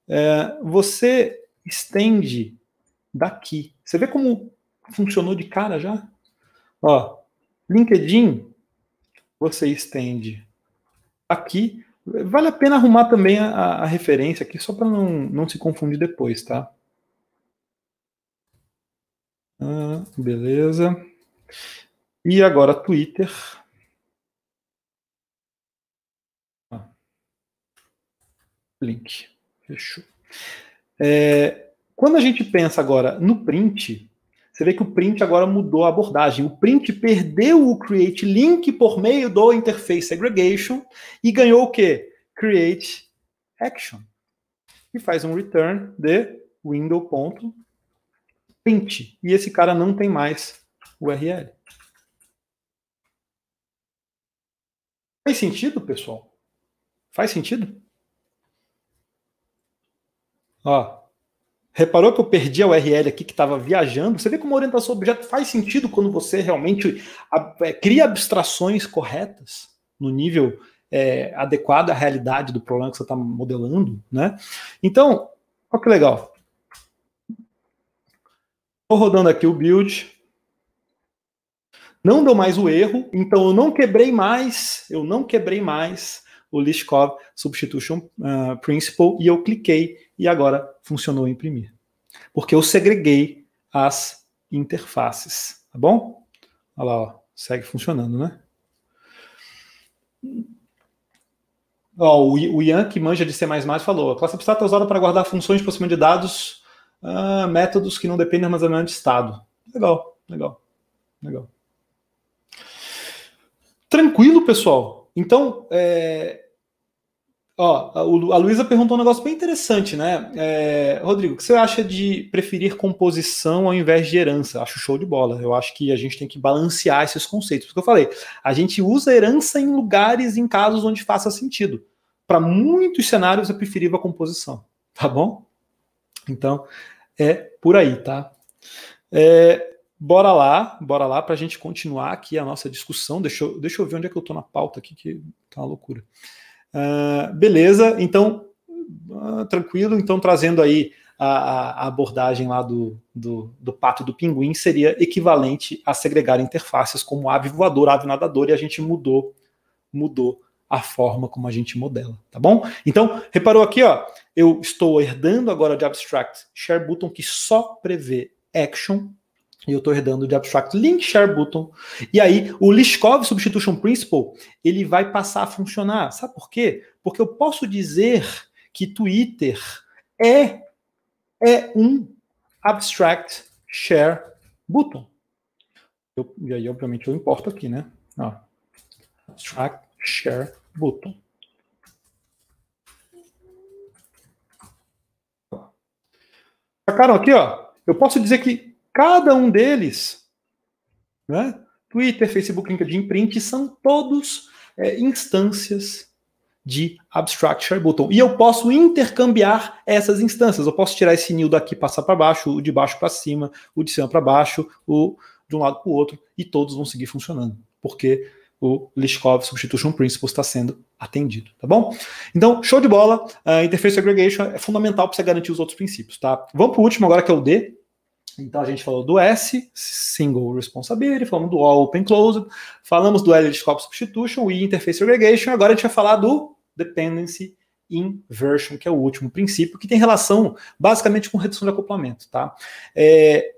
é, você estende daqui. Você vê como funcionou de cara já? Ó, LinkedIn, você estende aqui. Vale a pena arrumar também a, a referência aqui, só para não, não se confundir depois, tá? Ah, beleza. E agora Twitter. Ah. Link. Fechou. É, quando a gente pensa agora no print, você vê que o print agora mudou a abordagem. O print perdeu o create link por meio do interface aggregation e ganhou o quê? Create action. E faz um return de window.print. E esse cara não tem mais URL. Faz sentido, pessoal? Faz sentido? Ó, reparou que eu perdi a URL aqui que estava viajando? Você vê como orientação objeto faz sentido quando você realmente é, cria abstrações corretas no nível é, adequado à realidade do problema que você está modelando, né? Então, olha que legal. Estou rodando aqui o build, não deu mais o erro, então eu não quebrei mais, eu não quebrei mais o Lishkov Substitution uh, Principle e eu cliquei e agora funcionou imprimir. Porque eu segreguei as interfaces, tá bom? Olha lá, ó, segue funcionando, né? Ó, o, o Ian, que manja de C++, falou, a classe abstrata é usada para guardar funções de processamento de dados, uh, métodos que não dependem de armazenamento de estado. Legal, legal, legal. Tranquilo, pessoal. Então, é... Ó, a Luísa perguntou um negócio bem interessante, né? É... Rodrigo, o que você acha de preferir composição ao invés de herança? Acho show de bola. Eu acho que a gente tem que balancear esses conceitos. Porque eu falei, a gente usa herança em lugares, em casos onde faça sentido. Para muitos cenários é preferível a composição, tá bom? Então, é por aí, tá? É, Bora lá, bora lá para a gente continuar aqui a nossa discussão. Deixa eu, deixa eu ver onde é que eu estou na pauta aqui, que tá uma loucura. Uh, beleza, então, uh, tranquilo. Então, trazendo aí a, a abordagem lá do, do, do, pato do pinguim, seria equivalente a segregar interfaces como ave voadora, ave nadadora, e a gente mudou, mudou a forma como a gente modela, tá bom? Então, reparou aqui, ó, eu estou herdando agora de abstract share button que só prevê action e eu estou herdando de abstract link share button. E aí, o Lishkov Substitution Principle, ele vai passar a funcionar. Sabe por quê? Porque eu posso dizer que Twitter é, é um abstract share button. Eu, e aí, obviamente, eu importo aqui, né? Ó, abstract share button. Sacaram tá aqui, ó. Eu posso dizer que Cada um deles, né? Twitter, Facebook, LinkedIn, Print, são todos é, instâncias de Abstract button. E eu posso intercambiar essas instâncias. Eu posso tirar esse new daqui, passar para baixo, o de baixo para cima, o de cima para baixo, o de um lado para o outro, e todos vão seguir funcionando, porque o Lishkov Substitution Principle está sendo atendido, tá bom? Então, show de bola. Uh, interface Aggregation é fundamental para você garantir os outros princípios, tá? Vamos para o último agora, que é o D, então a gente falou do S, Single Responsibility, falamos do All Open Closed, falamos do L Substitution e Interface Aggregation, agora a gente vai falar do Dependency Inversion, que é o último princípio, que tem relação basicamente com redução de acoplamento. Tá? É,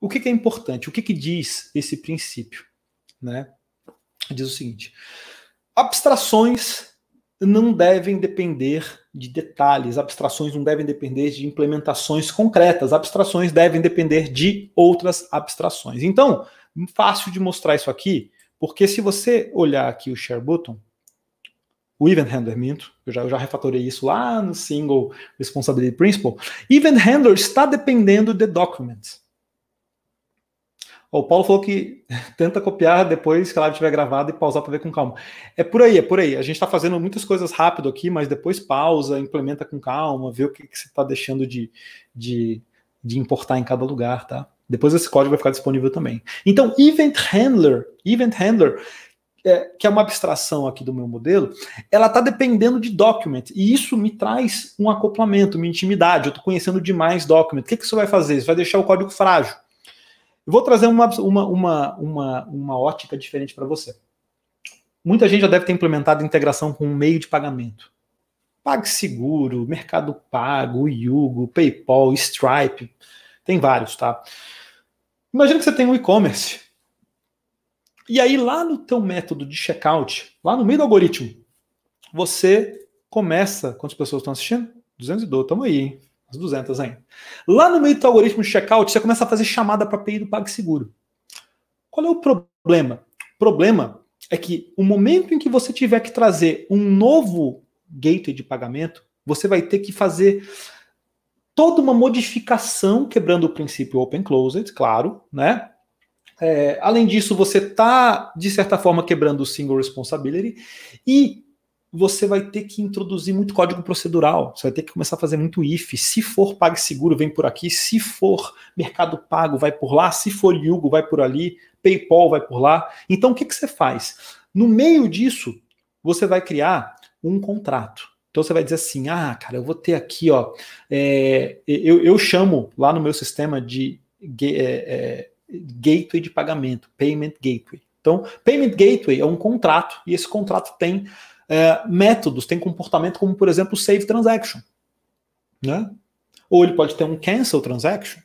o que, que, é importante? O que, que diz esse princípio? Né? Diz o seguinte, abstrações não devem depender de detalhes, abstrações não devem depender de implementações concretas, abstrações devem depender de outras abstrações. Então, fácil de mostrar isso aqui, porque se você olhar aqui o share button, o event handler, minto, eu já, eu já refatorei isso lá no single responsibility principle, event handler está dependendo de documents. O Paulo falou que tenta copiar depois que a live estiver gravada e pausar para ver com calma. É por aí, é por aí. A gente está fazendo muitas coisas rápido aqui, mas depois pausa, implementa com calma, vê o que, que você está deixando de, de, de importar em cada lugar, tá? Depois esse código vai ficar disponível também. Então, Event Handler, Event Handler, é, que é uma abstração aqui do meu modelo, ela está dependendo de document. E isso me traz um acoplamento, uma intimidade. Eu estou conhecendo demais document. O que, que isso vai fazer? Isso vai deixar o código frágil. Eu vou trazer uma, uma, uma, uma, uma ótica diferente para você. Muita gente já deve ter implementado integração com um meio de pagamento. PagSeguro, Mercado Pago, Yugo, PayPal, Stripe, tem vários, tá? Imagina que você tem um e-commerce. E aí lá no teu método de checkout, lá no meio do algoritmo, você começa, quantas pessoas estão assistindo? 212, estamos aí, hein? As 200 ainda. Lá no meio do algoritmo de checkout, você começa a fazer chamada para a API do PagSeguro. Qual é o problema? O problema é que o momento em que você tiver que trazer um novo gateway de pagamento, você vai ter que fazer toda uma modificação quebrando o princípio open closed, claro, né? É, além disso, você está, de certa forma, quebrando o single responsibility e você vai ter que introduzir muito código procedural. Você vai ter que começar a fazer muito if. Se for PagSeguro, vem por aqui. Se for Mercado Pago, vai por lá. Se for Yugo, vai por ali. PayPal vai por lá. Então, o que, que você faz? No meio disso, você vai criar um contrato. Então você vai dizer assim, ah, cara, eu vou ter aqui, ó, é, eu, eu, chamo lá no meu sistema de é, é, gateway de pagamento, payment gateway. Então, payment gateway é um contrato e esse contrato tem é, métodos, tem comportamento como, por exemplo, save transaction. Né? Ou ele pode ter um cancel transaction,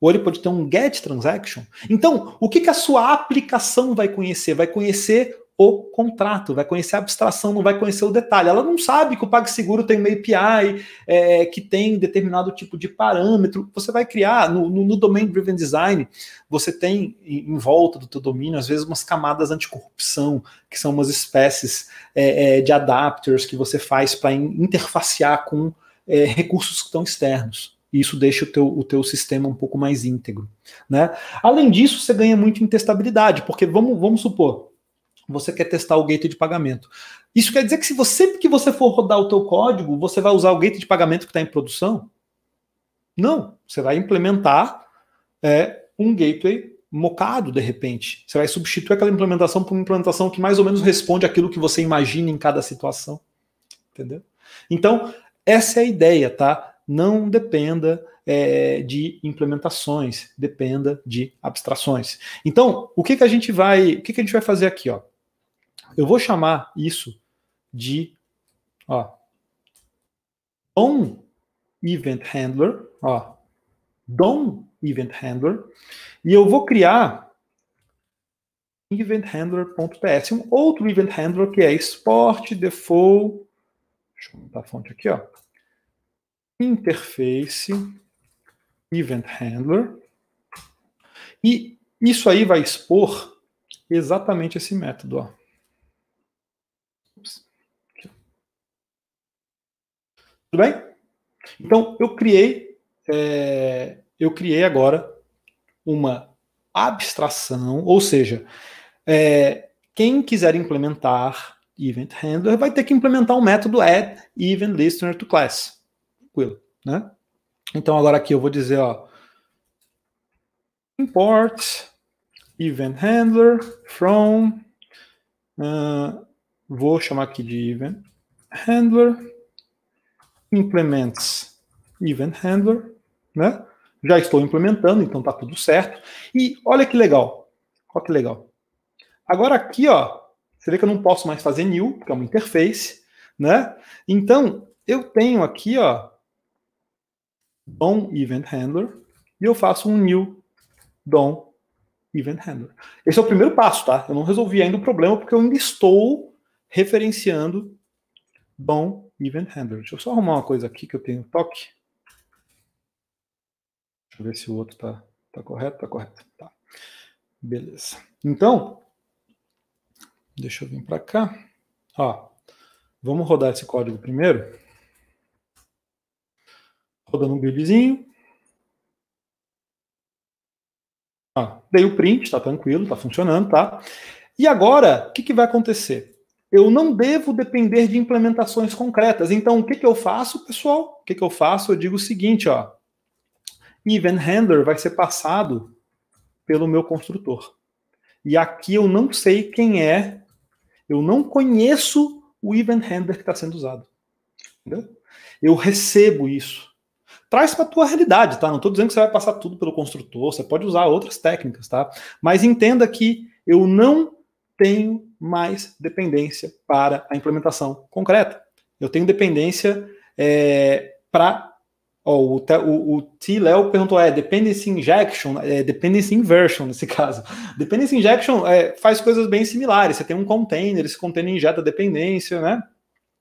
ou ele pode ter um get transaction. Então, o que, que a sua aplicação vai conhecer? Vai conhecer o contrato, vai conhecer a abstração, não vai conhecer o detalhe. Ela não sabe que o PagSeguro tem uma API, é, que tem determinado tipo de parâmetro. Você vai criar, no, no, no Domain Driven Design, você tem em volta do teu domínio, às vezes, umas camadas anticorrupção, que são umas espécies é, é, de adapters que você faz para interfacear com é, recursos que estão externos e isso deixa o teu, o teu sistema um pouco mais íntegro. Né? Além disso, você ganha muito em testabilidade, porque vamos, vamos supor, você quer testar o gateway de pagamento. Isso quer dizer que se você, sempre que você for rodar o teu código, você vai usar o gateway de pagamento que está em produção? Não, você vai implementar é, um gateway mocado de repente. Você vai substituir aquela implementação por uma implementação que mais ou menos responde aquilo que você imagina em cada situação, entendeu? Então essa é a ideia, tá? Não dependa é, de implementações, dependa de abstrações. Então, o que, que a gente vai, o que, que a gente vai fazer aqui, ó? Eu vou chamar isso de ó, DOM Event Handler, ó, DOM Event Handler, e eu vou criar eventhandler.ps, um outro event handler que é export default, deixa eu botar a fonte aqui, ó, interface event handler, e isso aí vai expor exatamente esse método, ó. Tudo bem? Então, eu criei, é, eu criei agora uma abstração, ou seja, é, quem quiser implementar Event Handler vai ter que implementar um método add Event Listener to Class. Tranquilo, né? Então, agora aqui eu vou dizer, ó, import event handler from uh, vou chamar aqui de event handler implements event handler, né? Já estou implementando, então tá tudo certo. E olha que legal. Olha que legal. Agora aqui, ó, você vê que eu não posso mais fazer new, porque é uma interface, né? Então, eu tenho aqui, ó, DOM event handler e eu faço um new DOM event handler. Esse é o primeiro passo, tá? Eu não resolvi ainda o problema porque eu ainda estou referenciando DOM event handler. Deixa eu só arrumar uma coisa aqui que eu tenho toque. Deixa eu ver se o outro tá, tá correto. Tá correto. Tá. Beleza. Então, deixa eu vir para cá. Ó, vamos rodar esse código primeiro. Rodando um buildzinho. Ó, dei o print, tá tranquilo, tá funcionando, tá? E agora, o que, que vai acontecer? eu não devo depender de implementações concretas. Então, o que, que eu faço, pessoal? O que, que eu faço? Eu digo o seguinte, ó. Event Handler vai ser passado pelo meu construtor. E aqui eu não sei quem é, eu não conheço o Event Handler que está sendo usado. Entendeu? Eu recebo isso. Traz para a tua realidade, tá? Não estou dizendo que você vai passar tudo pelo construtor, você pode usar outras técnicas, tá? Mas entenda que eu não tenho mais dependência para a implementação concreta. Eu tenho dependência é, para. Oh, o, o, o T. Léo perguntou: é dependency injection, é dependency inversion nesse caso. Dependency injection é, faz coisas bem similares. Você tem um container, esse container injeta dependência, né?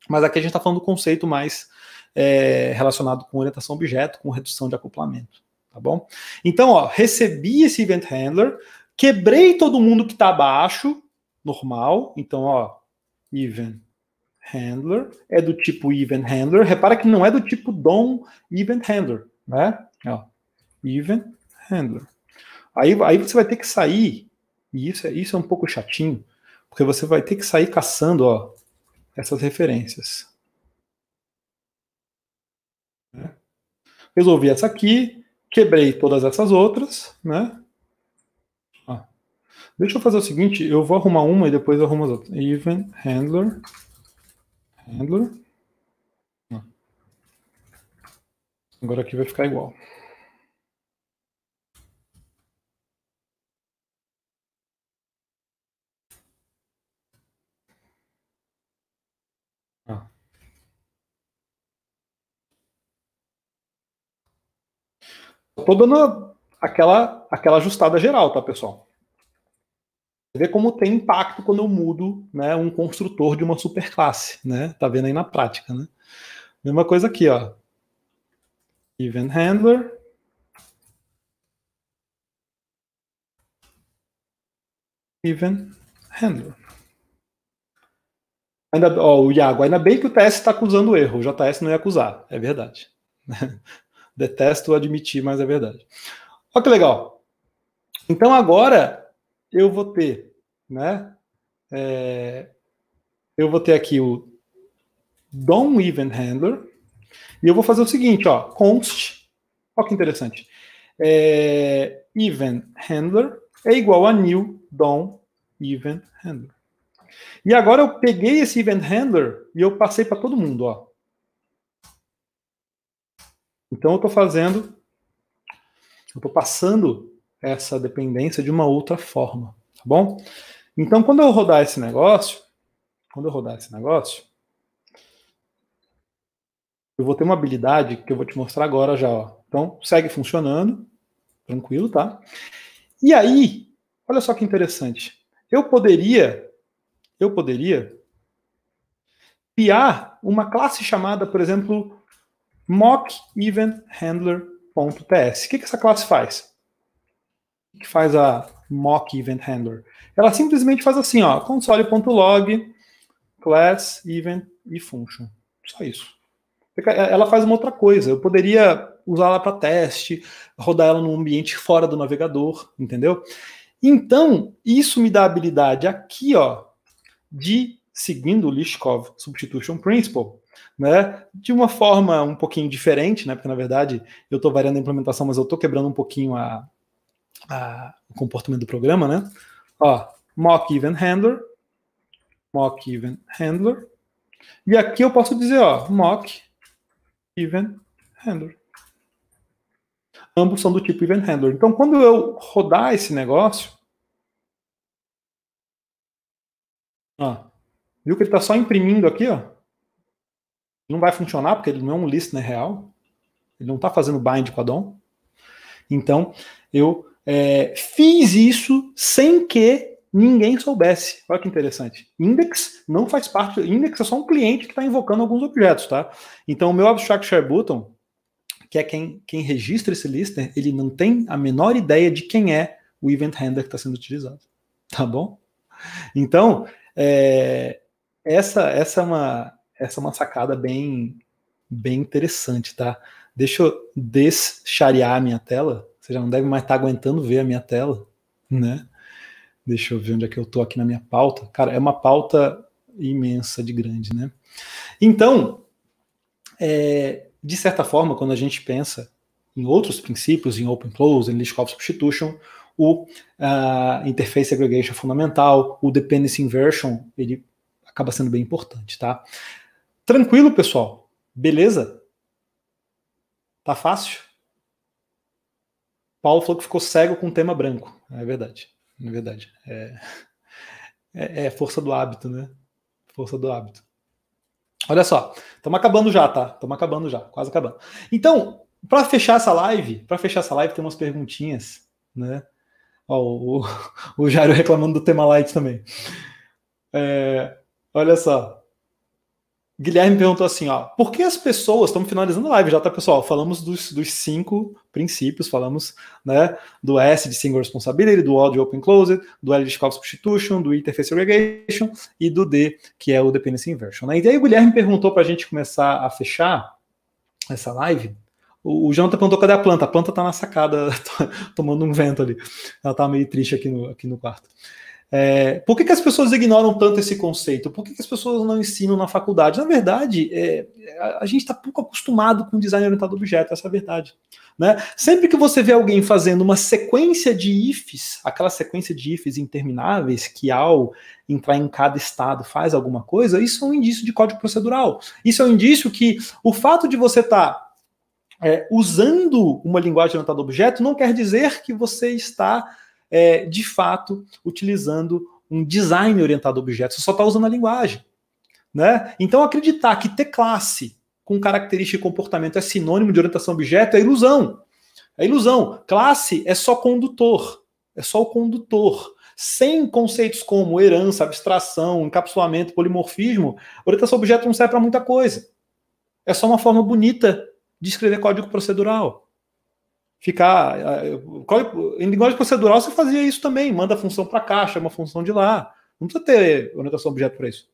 Mas aqui a gente está falando do conceito mais é, relacionado com orientação objeto, com redução de acoplamento. Tá bom? Então, ó, recebi esse event handler, quebrei todo mundo que está abaixo, normal. Então, ó, even handler é do tipo even handler. Repara que não é do tipo DOM even handler, né? Ó, even handler. Aí, aí você vai ter que sair, e isso é, isso é um pouco chatinho, porque você vai ter que sair caçando ó, essas referências. Né? Resolvi essa aqui, quebrei todas essas outras, né? Deixa eu fazer o seguinte, eu vou arrumar uma e depois eu arrumo as outras. Even handler. Handler. Agora aqui vai ficar igual. Estou ah. dando aquela, aquela ajustada geral, tá, pessoal? vê como tem impacto quando eu mudo né, um construtor de uma superclasse, né? Tá vendo aí na prática, né? Mesma coisa aqui, ó. Event Handler. Event Handler. Ainda, ó, o Iago, ainda bem que o TS está acusando o erro, o JS não ia acusar, é verdade. Detesto admitir, mas é verdade. Olha que legal. Então agora eu vou ter, né? É, eu vou ter aqui o DOM Event Handler e eu vou fazer o seguinte, ó, const, olha que interessante, é, Event Handler é igual a new DOM Event Handler. E agora eu peguei esse Event Handler e eu passei para todo mundo, ó. Então eu estou fazendo, eu estou passando essa dependência de uma outra forma, tá bom? Então, quando eu rodar esse negócio, quando eu rodar esse negócio, eu vou ter uma habilidade que eu vou te mostrar agora já, ó. Então, segue funcionando, tranquilo, tá? E aí, olha só que interessante. Eu poderia, eu poderia piar uma classe chamada, por exemplo, mockeventhandler.ts. O que, que essa classe faz? que faz a mock event handler? Ela simplesmente faz assim, ó, console.log, class, event e function. Só isso. Ela faz uma outra coisa. Eu poderia usar la para teste, rodar ela num ambiente fora do navegador, entendeu? Então, isso me dá a habilidade aqui, ó, de seguindo o Lishkov Substitution Principle, né? De uma forma um pouquinho diferente, né? Porque na verdade eu estou variando a implementação, mas eu estou quebrando um pouquinho a, a, o comportamento do programa, né? Ó, mock event handler, mock event handler. E aqui eu posso dizer, ó, mock event handler. Ambos são do tipo event handler. Então, quando eu rodar esse negócio, ó, viu que ele está só imprimindo aqui, ó. Não vai funcionar porque ele não é um listener real. Ele não está fazendo bind com a DOM. Então, eu é, fiz isso sem que ninguém soubesse. Olha que interessante. Index não faz parte. Index é só um cliente que está invocando alguns objetos, tá? Então, o meu abstract share button, que é quem, quem registra esse listener, ele não tem a menor ideia de quem é o event handler que está sendo utilizado. Tá bom? Então, é, essa, essa, é uma, essa é uma sacada bem, bem interessante, tá? Deixa eu deschariar a minha tela você já não deve mais estar tá aguentando ver a minha tela, né? Deixa eu ver onde é que eu tô aqui na minha pauta. Cara, é uma pauta imensa de grande, né? Então, é, de certa forma, quando a gente pensa em outros princípios, em Open Close, em liskov Substitution, o uh, Interface Aggregation é fundamental, o Dependency Inversion, ele acaba sendo bem importante, tá? Tranquilo, pessoal? Beleza? Tá fácil? Paulo falou que ficou cego com o tema branco. É verdade, é verdade. É, é, é força do hábito, né? Força do hábito. Olha só, estamos acabando já, tá? Estamos acabando já, quase acabando. Então, para fechar essa live, para fechar essa live, tem umas perguntinhas, né? Ó, o, o, o Jairo reclamando do tema light também. É, olha só. Guilherme perguntou assim, ó, por que as pessoas, estamos finalizando a live já, tá, pessoal? Falamos dos, dos cinco princípios, falamos, né, do S de Single Responsibility, do O de Open Closed, do L de Chicago Substitution, do Interface Aggregation e do D, que é o Dependency Inversion. Né? E aí o Guilherme perguntou para a gente começar a fechar essa live, o, o Jonathan perguntou cadê a planta, a planta tá na sacada, tomando um vento ali, ela tá meio triste aqui no, aqui no quarto. É, por que, que, as pessoas ignoram tanto esse conceito? Por que, que as pessoas não ensinam na faculdade? Na verdade, é, a, gente está pouco acostumado com design orientado a objeto, essa é a verdade. Né? Sempre que você vê alguém fazendo uma sequência de ifs, aquela sequência de ifs intermináveis, que ao entrar em cada estado faz alguma coisa, isso é um indício de código procedural. Isso é um indício que o fato de você estar tá, é, usando uma linguagem orientada a objeto não quer dizer que você está é, de fato, utilizando um design orientado a objetos, você só está usando a linguagem. Né? Então, acreditar que ter classe com característica e comportamento é sinônimo de orientação a objeto é ilusão. É ilusão. Classe é só condutor, é só o condutor. Sem conceitos como herança, abstração, encapsulamento, polimorfismo, orientação a objeto não serve para muita coisa. É só uma forma bonita de escrever código procedural ficar. Ah, é em linguagem procedural você fazia isso também, manda a função para cá, chama é a função de lá. Não precisa ter orientação objeto para isso.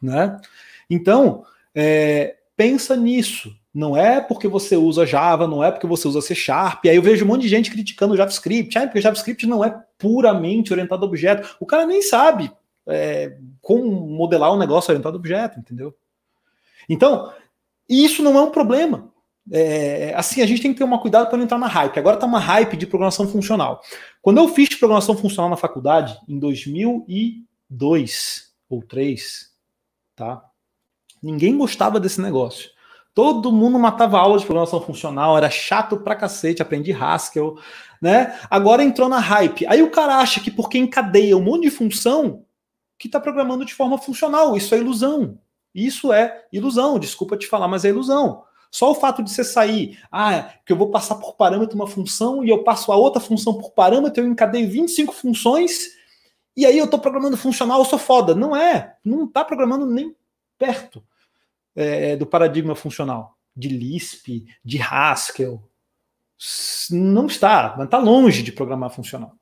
Né? Então, é, pensa nisso. Não é porque você usa Java, não é porque você usa C Sharp. E aí eu vejo um monte de gente criticando o JavaScript. Ah, porque JavaScript não é puramente orientado a objeto. O cara nem sabe é, como modelar um negócio orientado a objeto, entendeu? Então, isso não é um problema. É, assim, a gente tem que ter um cuidado para não entrar na hype. Agora está uma hype de programação funcional. Quando eu fiz programação funcional na faculdade, em 2002 ou 2003, tá? Ninguém gostava desse negócio. Todo mundo matava aula de programação funcional, era chato pra cacete, aprendi Haskell, né? Agora entrou na hype. Aí o cara acha que porque encadeia um monte de função, que está programando de forma funcional. Isso é ilusão. Isso é ilusão. Desculpa te falar, mas é ilusão. Só o fato de você sair, ah, que eu vou passar por parâmetro uma função e eu passo a outra função por parâmetro, eu encadeio 25 funções e aí eu estou programando funcional, eu sou foda. Não é, não está programando nem perto é, é, do paradigma funcional de Lisp, de Haskell. Não está, está longe de programar funcional.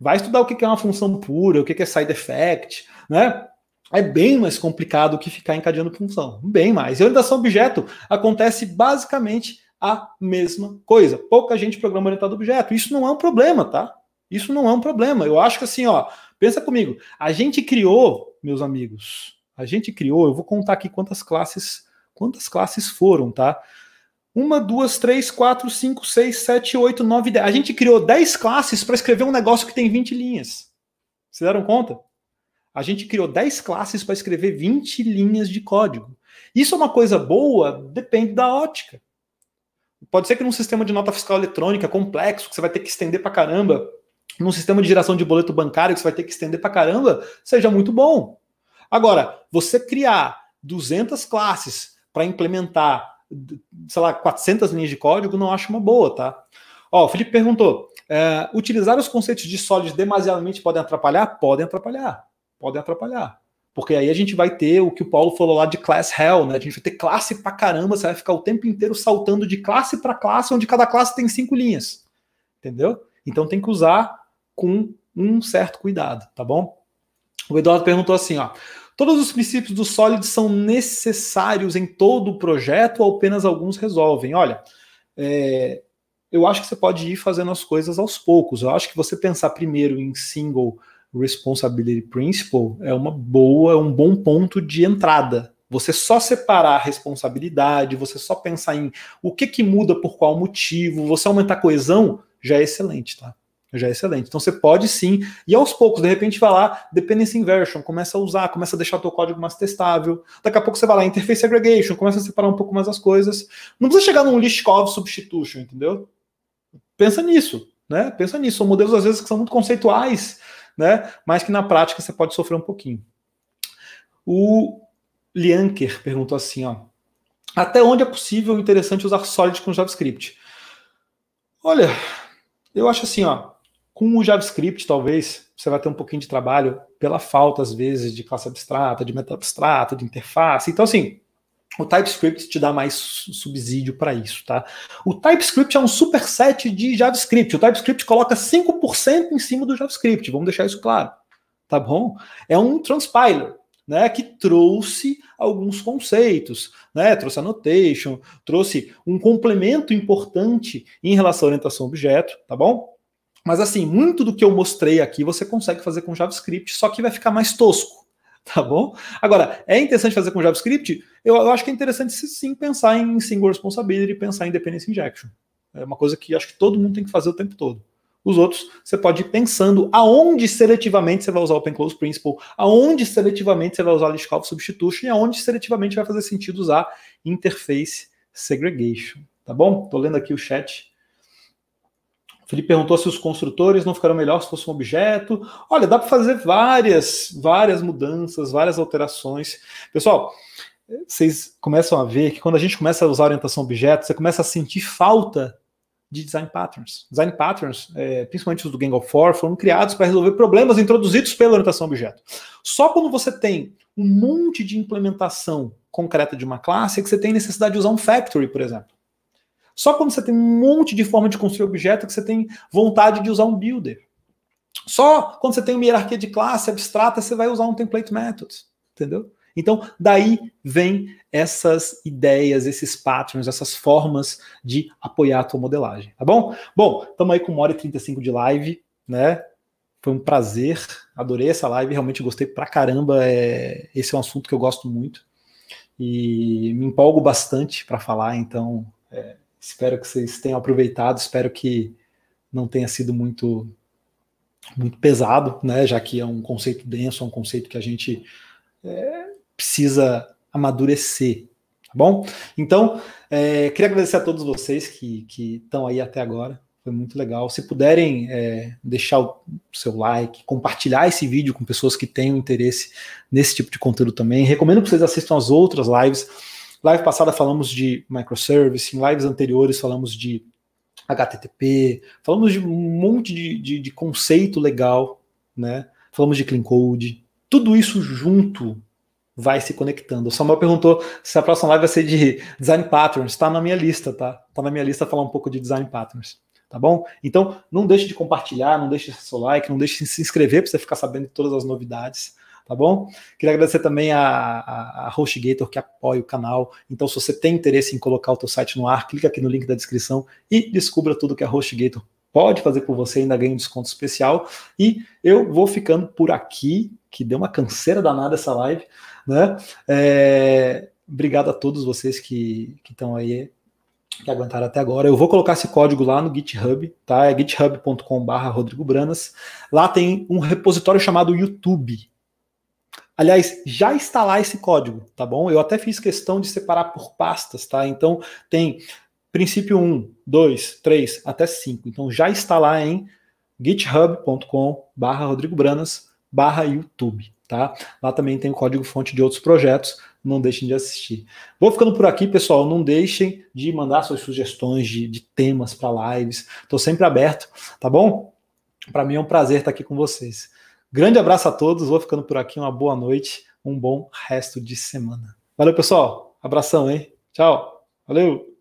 Vai estudar o que é uma função pura, o que é side effect, né? é bem mais complicado que ficar encadeando função. Bem mais. E orientação objeto acontece basicamente a mesma coisa. Pouca gente programa orientado objeto. Isso não é um problema, tá? Isso não é um problema. Eu acho que assim, ó, pensa comigo. A gente criou, meus amigos, a gente criou, eu vou contar aqui quantas classes, quantas classes foram, tá? Uma, duas, três, quatro, cinco, seis, sete, oito, nove, dez. A gente criou dez classes para escrever um negócio que tem 20 linhas. Vocês deram conta? A gente criou 10 classes para escrever 20 linhas de código. Isso é uma coisa boa? Depende da ótica. Pode ser que num sistema de nota fiscal eletrônica complexo, que você vai ter que estender para caramba, num sistema de geração de boleto bancário, que você vai ter que estender para caramba, seja muito bom. Agora, você criar 200 classes para implementar, sei lá, 400 linhas de código, não acho uma boa, tá? Ó, o Felipe perguntou: é, utilizar os conceitos de sólidos demasiadamente podem atrapalhar? Podem atrapalhar podem atrapalhar. Porque aí a gente vai ter o que o Paulo falou lá de class hell, né? A gente vai ter classe pra caramba, você vai ficar o tempo inteiro saltando de classe para classe, onde cada classe tem cinco linhas. Entendeu? Então tem que usar com um certo cuidado, tá bom? O Eduardo perguntou assim, ó: Todos os princípios do Solid são necessários em todo o projeto ou apenas alguns resolvem? Olha, é, eu acho que você pode ir fazendo as coisas aos poucos. Eu acho que você pensar primeiro em single Responsibility Principle é uma boa, é um bom ponto de entrada. Você só separar a responsabilidade, você só pensar em o que que muda por qual motivo, você aumentar a coesão, já é excelente, tá? já é excelente. Então você pode sim, e aos poucos, de repente, vai lá, dependency inversion, começa a usar, começa a deixar o teu código mais testável. Daqui a pouco você vai lá, interface aggregation, começa a separar um pouco mais as coisas. Não precisa chegar num Lishkov substitution, entendeu? Pensa nisso, né? Pensa nisso. São modelos, às vezes, que são muito conceituais né? Mas que na prática você pode sofrer um pouquinho. O Lianker perguntou assim, ó, até onde é possível e interessante usar Solid com JavaScript? Olha, eu acho assim, ó, com o JavaScript, talvez, você vai ter um pouquinho de trabalho pela falta, às vezes, de classe abstrata, de meta abstrata, de interface. Então, assim, o TypeScript te dá mais subsídio para isso, tá? O TypeScript é um superset de JavaScript. O TypeScript coloca 5% em cima do JavaScript, vamos deixar isso claro, tá bom? É um transpiler, né, que trouxe alguns conceitos, né? Trouxe annotation, trouxe um complemento importante em relação à orientação objeto, tá bom? Mas assim, muito do que eu mostrei aqui você consegue fazer com JavaScript, só que vai ficar mais tosco tá bom? Agora, é interessante fazer com JavaScript? Eu, eu acho que é interessante sim pensar em single responsibility, pensar em dependency injection. É uma coisa que acho que todo mundo tem que fazer o tempo todo. Os outros, você pode ir pensando aonde seletivamente você vai usar o Open Close Principle, aonde seletivamente você vai usar List Call Substitution e aonde seletivamente vai fazer sentido usar Interface Segregation. Tá bom? Tô lendo aqui o chat. Felipe perguntou se os construtores não ficaram melhor se fosse um objeto. Olha, dá para fazer várias, várias mudanças, várias alterações. Pessoal, vocês começam a ver que quando a gente começa a usar orientação objeto, você começa a sentir falta de design patterns. Design patterns, é, principalmente os do Gang of Four, foram criados para resolver problemas introduzidos pela orientação objeto. Só quando você tem um monte de implementação concreta de uma classe é que você tem necessidade de usar um factory, por exemplo. Só quando você tem um monte de forma de construir objeto que você tem vontade de usar um builder. Só quando você tem uma hierarquia de classe abstrata, você vai usar um template method, entendeu? Então, daí vem essas ideias, esses patterns, essas formas de apoiar a tua modelagem, tá bom? Bom, estamos aí com uma hora e 35 de live, né? Foi um prazer, adorei essa live, realmente gostei pra caramba. É... Esse é um assunto que eu gosto muito e me empolgo bastante para falar, então é... Espero que vocês tenham aproveitado, espero que não tenha sido muito muito pesado, né? Já que é um conceito denso, é um conceito que a gente é, precisa amadurecer, tá bom? Então, é, queria agradecer a todos vocês que estão aí até agora, foi muito legal. Se puderem é, deixar o seu like, compartilhar esse vídeo com pessoas que tenham interesse nesse tipo de conteúdo também. Recomendo que vocês assistam as outras lives Live passada falamos de microservice, em lives anteriores falamos de HTTP, falamos de um monte de, de, de conceito legal, né? Falamos de clean code. Tudo isso junto vai se conectando. O Samuel perguntou se a próxima live vai ser de design patterns. Está na minha lista, tá? Está na minha lista falar um pouco de design patterns, tá bom? Então, não deixe de compartilhar, não deixe seu like, não deixe de se inscrever para você ficar sabendo de todas as novidades tá bom? Queria agradecer também a, a, a HostGator que apoia o canal. Então, se você tem interesse em colocar o teu site no ar, clica aqui no link da descrição e descubra tudo que a HostGator pode fazer por você, ainda ganha um desconto especial. E eu vou ficando por aqui, que deu uma canseira danada essa live, né? É, obrigado a todos vocês que estão aí que aguentaram até agora. Eu vou colocar esse código lá no GitHub, tá? É github.com/rodrigobranas. Lá tem um repositório chamado YouTube. Aliás, já está lá esse código, tá bom? Eu até fiz questão de separar por pastas, tá? Então tem princípio 1, 2, 3 até 5. Então já está lá em github.com barra barra YouTube, tá? Lá também tem o código fonte de outros projetos, não deixem de assistir. Vou ficando por aqui, pessoal. Não deixem de mandar suas sugestões de, de temas para lives. Estou sempre aberto, tá bom? Para mim é um prazer estar aqui com vocês. Grande abraço a todos, vou ficando por aqui. Uma boa noite, um bom resto de semana. Valeu, pessoal. Abração, hein? Tchau. Valeu.